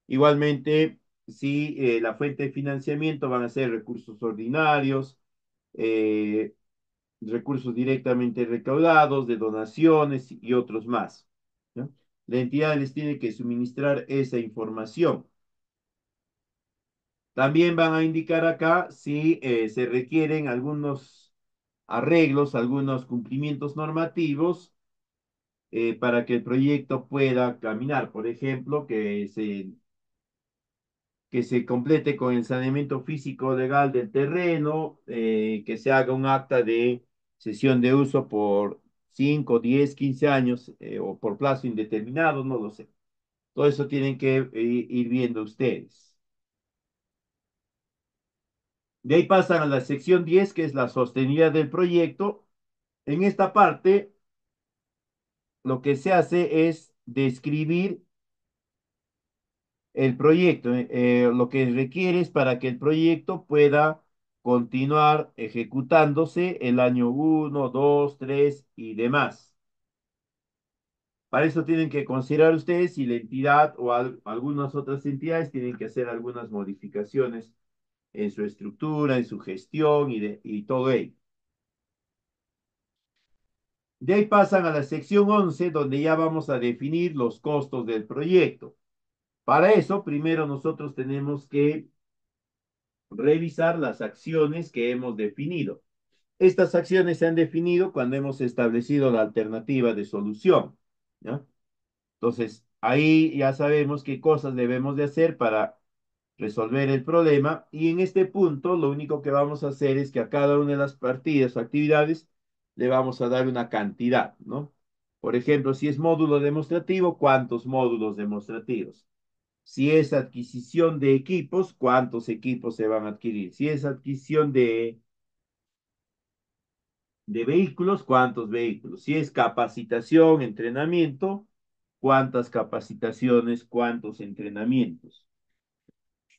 Igualmente, si eh, la fuente de financiamiento van a ser recursos ordinarios, eh, recursos directamente recaudados, de donaciones y otros más. La entidad les tiene que suministrar esa información. También van a indicar acá si eh, se requieren algunos arreglos, algunos cumplimientos normativos eh, para que el proyecto pueda caminar. Por ejemplo, que se, que se complete con el saneamiento físico legal del terreno, eh, que se haga un acta de sesión de uso por 5, 10, 15 años eh, o por plazo indeterminado, no lo sé. Todo eso tienen que eh, ir viendo ustedes. De ahí pasan a la sección 10, que es la sostenibilidad del proyecto. En esta parte, lo que se hace es describir el proyecto, eh, lo que requiere es para que el proyecto pueda continuar ejecutándose el año 1, 2, 3 y demás. Para eso tienen que considerar ustedes si la entidad o algunas otras entidades tienen que hacer algunas modificaciones en su estructura, en su gestión y, de, y todo ello. De ahí pasan a la sección 11, donde ya vamos a definir los costos del proyecto. Para eso, primero nosotros tenemos que revisar las acciones que hemos definido. Estas acciones se han definido cuando hemos establecido la alternativa de solución. Entonces, ahí ya sabemos qué cosas debemos de hacer para resolver el problema. Y en este punto, lo único que vamos a hacer es que a cada una de las partidas o actividades le vamos a dar una cantidad, ¿no? Por ejemplo, si es módulo demostrativo, ¿cuántos módulos demostrativos? Si es adquisición de equipos, ¿cuántos equipos se van a adquirir? Si es adquisición de, de vehículos, ¿cuántos vehículos? Si es capacitación, entrenamiento, ¿cuántas capacitaciones, cuántos entrenamientos?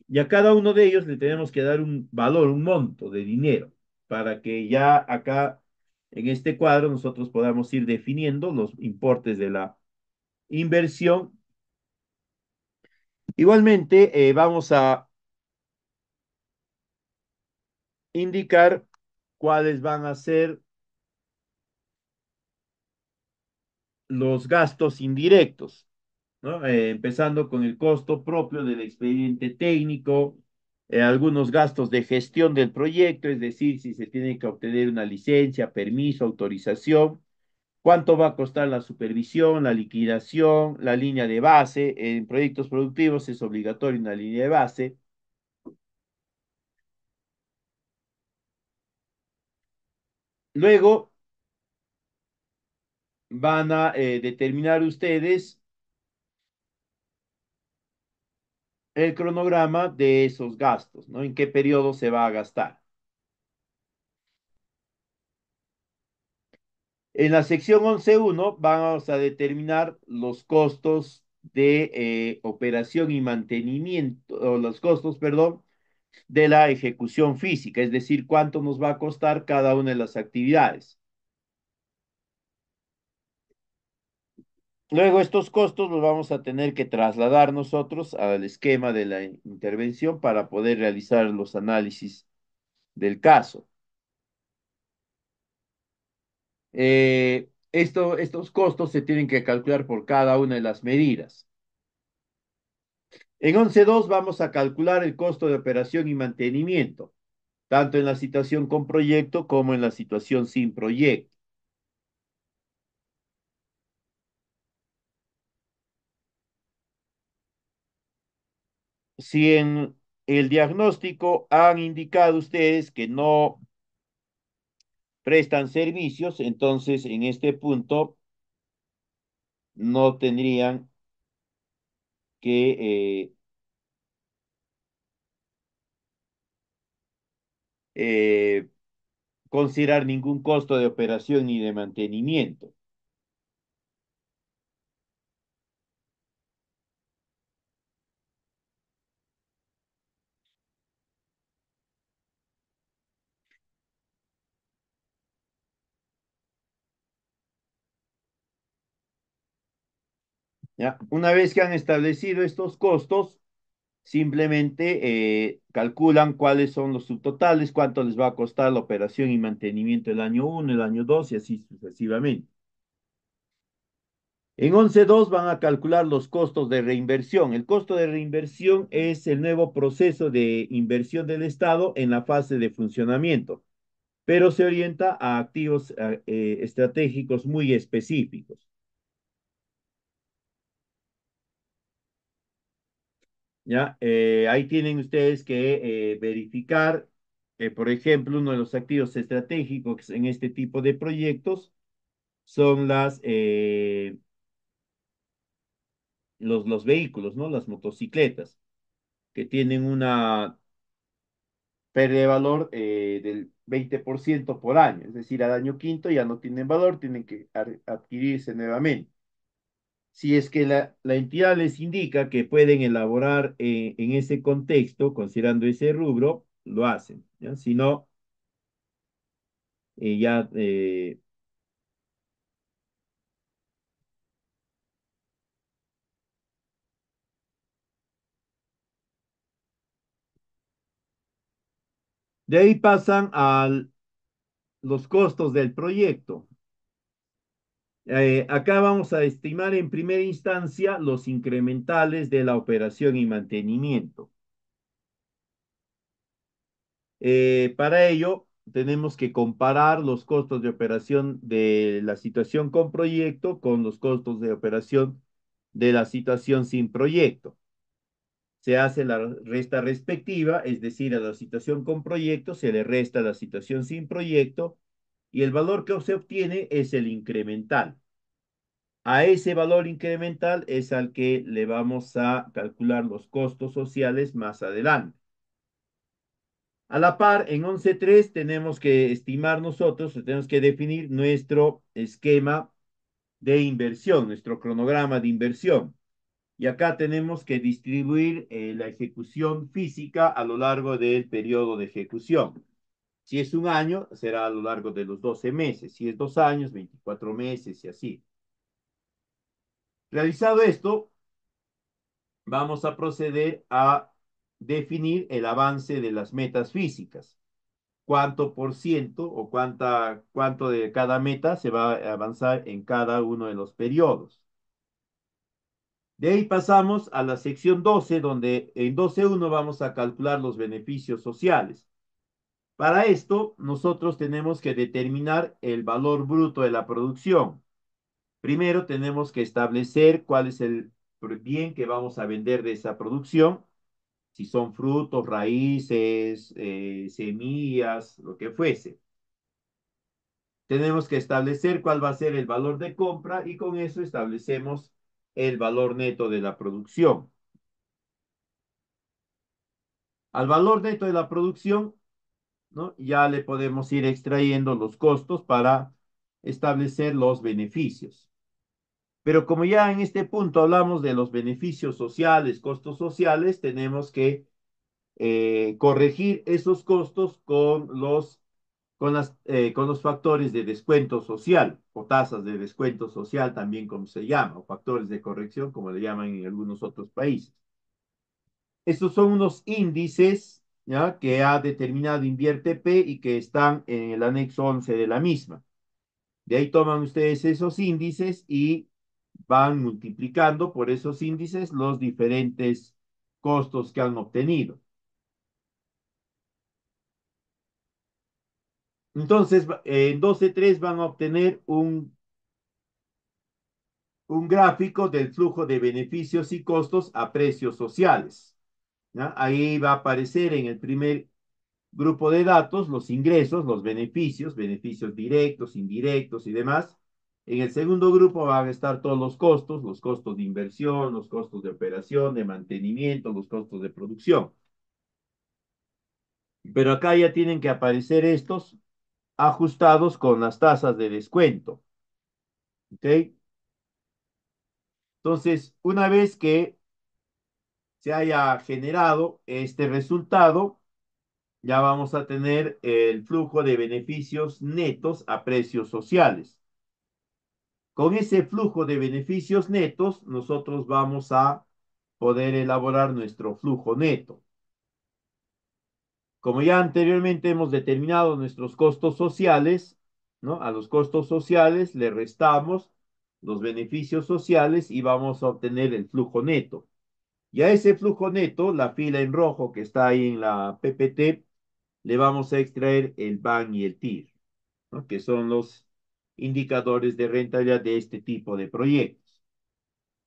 Y a cada uno de ellos le tenemos que dar un valor, un monto de dinero, para que ya acá en este cuadro nosotros podamos ir definiendo los importes de la inversión Igualmente, eh, vamos a indicar cuáles van a ser los gastos indirectos, ¿no? Eh, empezando con el costo propio del expediente técnico, eh, algunos gastos de gestión del proyecto, es decir, si se tiene que obtener una licencia, permiso, autorización, cuánto va a costar la supervisión, la liquidación, la línea de base. En proyectos productivos es obligatorio una línea de base. Luego van a eh, determinar ustedes el cronograma de esos gastos, ¿no? En qué periodo se va a gastar. En la sección 11.1 vamos a determinar los costos de eh, operación y mantenimiento, o los costos, perdón, de la ejecución física, es decir, cuánto nos va a costar cada una de las actividades. Luego estos costos los vamos a tener que trasladar nosotros al esquema de la intervención para poder realizar los análisis del caso. Eh, estos costos se tienen que calcular por cada una de las medidas. En 11.2 vamos a calcular el costo de operación y mantenimiento, tanto en la situación con proyecto como en la situación sin proyecto. Si en el diagnóstico han indicado ustedes que no prestan servicios, entonces en este punto no tendrían que eh, eh, considerar ningún costo de operación ni de mantenimiento. ¿ya? Una vez que han establecido estos costos, simplemente eh, calculan cuáles son los subtotales, cuánto les va a costar la operación y mantenimiento el año 1, el año 2 y así sucesivamente. En 11.2 van a calcular los costos de reinversión. El costo de reinversión es el nuevo proceso de inversión del Estado en la fase de funcionamiento, pero se orienta a activos eh, estratégicos muy específicos. ¿ya? Eh, ahí tienen ustedes que eh, verificar, eh, por ejemplo, uno de los activos estratégicos en este tipo de proyectos son los, los vehículos, ¿no? Las motocicletas, que tienen una pérdida de valor del 20% por año, es decir, al año quinto ya no tienen valor, tienen que adquirirse nuevamente si es que la, entidad les indica que pueden elaborar eh, en ese contexto, considerando ese rubro, lo hacen. Si no, eh, ya... Eh, de ahí pasan a los costos del proyecto. Eh, acá vamos a estimar en primera instancia los incrementales de la operación y mantenimiento. Eh, para ello, tenemos que comparar los costos de operación de la situación con proyecto con los costos de operación de la situación sin proyecto. Se hace la resta respectiva, es decir, a la situación con proyecto se le resta la situación sin proyecto y el valor que se obtiene es el incremental. A ese valor incremental es al que le vamos a calcular los costos sociales más adelante. A la par, en 11.3 tenemos que estimar nosotros, tenemos que definir nuestro esquema de inversión, nuestro cronograma de inversión. Y acá tenemos que distribuir eh, la ejecución física a lo largo del periodo de ejecución. Si es un año, será a lo largo de los 12 meses. Si es dos años, 24 meses y así. Realizado esto, vamos a proceder a definir el avance de las metas físicas. Cuánto por ciento o cuánta, cuánto de cada meta se va a avanzar en cada uno de los periodos. De ahí pasamos a la sección 12, donde en 12.1 vamos a calcular los beneficios sociales. Para esto, nosotros tenemos que determinar el valor bruto de la producción. Primero tenemos que establecer cuál es el bien que vamos a vender de esa producción, si son frutos, raíces, eh, semillas, lo que fuese. Tenemos que establecer cuál va a ser el valor de compra y con eso establecemos el valor neto de la producción. Al valor neto de la producción ya le podemos ir extrayendo los costos para establecer los beneficios. Pero como ya en este punto hablamos de los beneficios sociales, costos sociales, tenemos que eh, corregir esos costos con los, con, las, eh, con los factores de descuento social o tasas de descuento social también como se llama, o factores de corrección como le llaman en algunos otros países. Estos son unos índices que ha determinado invierte P y que están en el anexo 11 de la misma. De ahí toman ustedes esos índices y van multiplicando por esos índices los diferentes costos que han obtenido. Entonces, en 12.3 van a obtener un, un gráfico del flujo de beneficios y costos a precios sociales. Ahí va a aparecer en el primer grupo de datos los ingresos, los beneficios, beneficios directos, indirectos y demás. En el segundo grupo van a estar todos los costos, los costos de inversión, los costos de operación, de mantenimiento, los costos de producción. Pero acá ya tienen que aparecer estos ajustados con las tasas de descuento. ¿Ok? Entonces, una vez que haya generado este resultado, ya vamos a tener el flujo de beneficios netos a precios sociales. Con ese flujo de beneficios netos, nosotros vamos a poder elaborar nuestro flujo neto. Como ya anteriormente hemos determinado nuestros costos sociales, ¿no? A los costos sociales le restamos los beneficios sociales y vamos a obtener el flujo neto. Y a ese flujo neto, la fila en rojo que está ahí en la PPT, le vamos a extraer el BAN y el TIR, que son los indicadores de rentabilidad de este tipo de proyectos.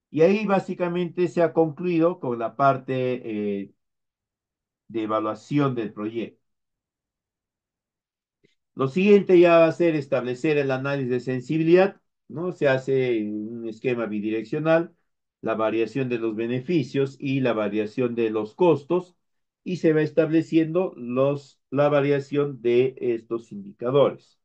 Y ahí básicamente se ha concluido con la parte eh, de evaluación del proyecto. Lo siguiente ya va a ser establecer el análisis de sensibilidad, ¿no? Se hace un esquema bidireccional la variación de los beneficios y la variación de los costos y se va estableciendo los, la variación de estos indicadores.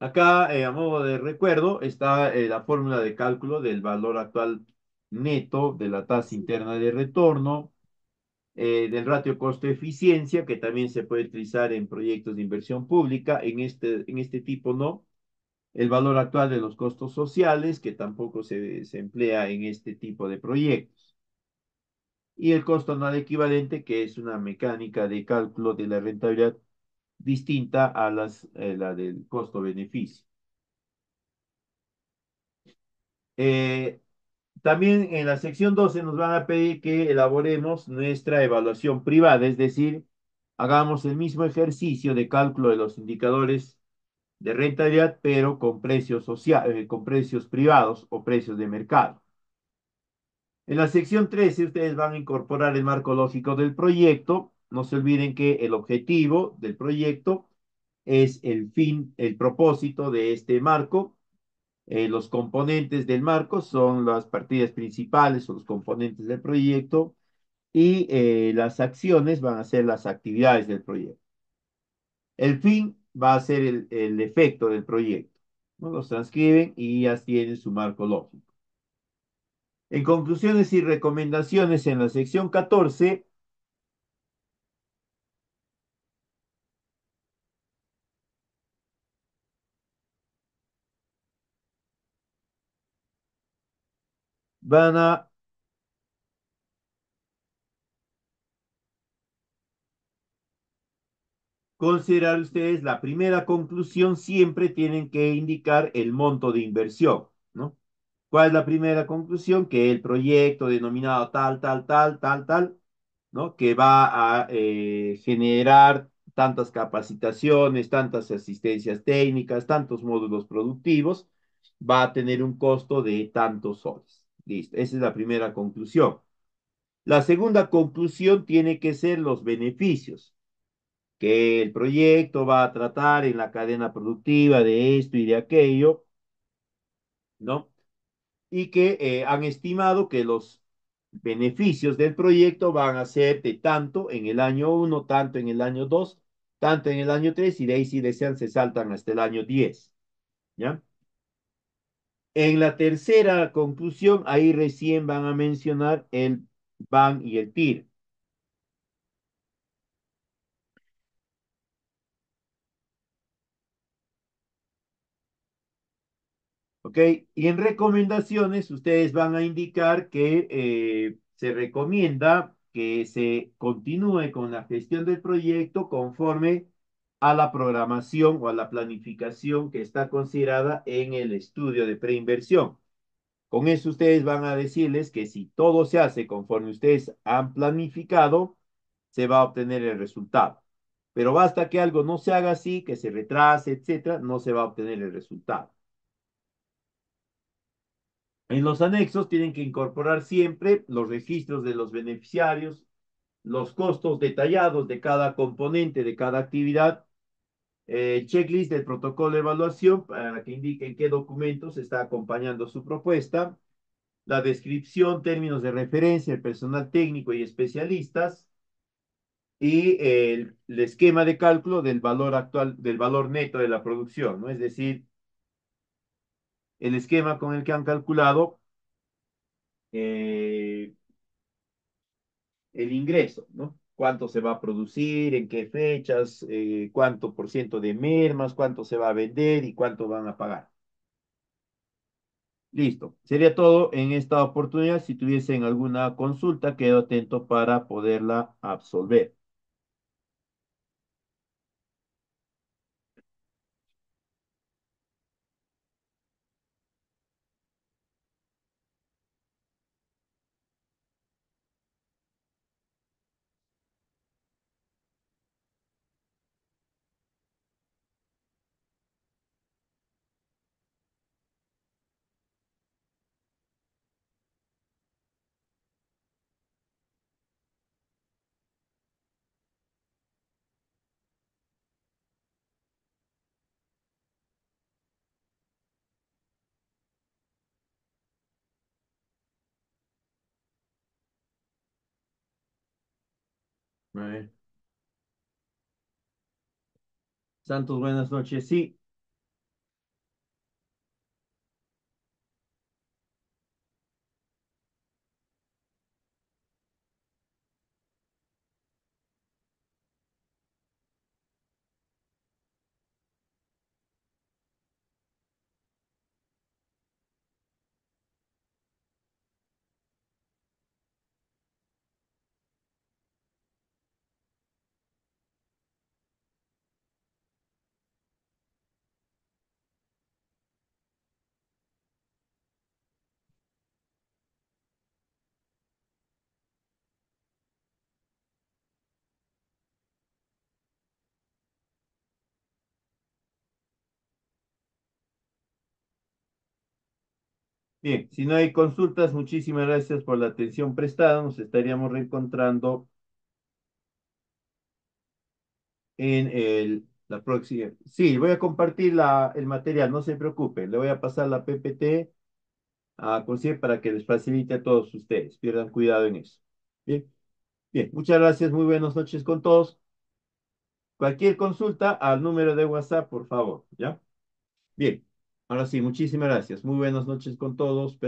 Acá, eh, a modo de recuerdo, está eh, la fórmula de cálculo del valor actual neto de la tasa interna de retorno, eh, del ratio costo-eficiencia, que también se puede utilizar en proyectos de inversión pública, en este, en este tipo no, el valor actual de los costos sociales, que tampoco se, se emplea en este tipo de proyectos. Y el costo anual equivalente, que es una mecánica de cálculo de la rentabilidad distinta a las, eh, la del costo-beneficio. Eh, también en la sección 12 nos van a pedir que elaboremos nuestra evaluación privada, es decir, hagamos el mismo ejercicio de cálculo de los indicadores de rentabilidad, pero con precios, social, eh, con precios privados o precios de mercado. En la sección 13 ustedes van a incorporar el marco lógico del proyecto. No se olviden que el objetivo del proyecto es el fin, el propósito de este marco. Eh, los componentes del marco son las partidas principales o los componentes del proyecto y eh, las acciones van a ser las actividades del proyecto. El fin va a ser el, efecto del proyecto. ¿no? Los transcriben y ya tienen su marco lógico. En conclusiones y recomendaciones en la sección 14, van a considerar ustedes la primera conclusión, siempre tienen que indicar el monto de inversión, ¿no? ¿Cuál es la primera conclusión? Que el proyecto denominado tal, tal, tal, tal, tal, ¿no? Que va a eh, generar tantas capacitaciones, tantas asistencias técnicas, tantos módulos productivos, va a tener un costo de tantos soles. Listo, esa es la primera conclusión. La segunda conclusión tiene que ser los beneficios que el proyecto va a tratar en la cadena productiva de esto y de aquello, ¿no? Y que eh, han estimado que los beneficios del proyecto van a ser de tanto en el año uno, tanto en el año dos, tanto en el año tres y de ahí si desean se saltan hasta el año 10. ¿Ya? En la tercera conclusión, ahí recién van a mencionar el BAN y el TIR. ¿ok? Y en recomendaciones ustedes van a indicar que eh, se recomienda que se continúe con la gestión del proyecto conforme a la programación o a la planificación que está considerada en el estudio de preinversión. Con eso ustedes van a decirles que si todo se hace conforme ustedes han planificado, se va a obtener el resultado. Pero basta que algo no se haga así, que se retrase, etcétera, no se va a obtener el resultado. En los anexos tienen que incorporar siempre los registros de los beneficiarios, los costos detallados de cada componente, de cada actividad, el checklist del protocolo de evaluación para que indiquen qué documentos está acompañando su propuesta, la descripción, términos de referencia, el personal técnico y especialistas, y el, el esquema de cálculo del valor actual, del valor neto de la producción, ¿no? Es decir, el esquema con el que han calculado eh, el ingreso, ¿no? Cuánto se va a producir, en qué fechas, eh, cuánto por ciento de mermas, cuánto se va a vender y cuánto van a pagar. Listo. Sería todo en esta oportunidad. Si tuviesen alguna consulta, quedo atento para poderla absolver. Santos, buenas noches. Sí, Bien, si no hay consultas, muchísimas gracias por la atención prestada. Nos estaríamos reencontrando en el, la próxima. Sí, voy a compartir la, el material, no se preocupe. Le voy a pasar la PPT a Concierge para que les facilite a todos ustedes. Pierdan cuidado en eso. Bien, bien, muchas gracias. Muy buenas noches con todos. Cualquier consulta al número de WhatsApp, por favor, ¿ya? Bien. Ahora sí, muchísimas gracias. Muy buenas noches con todos.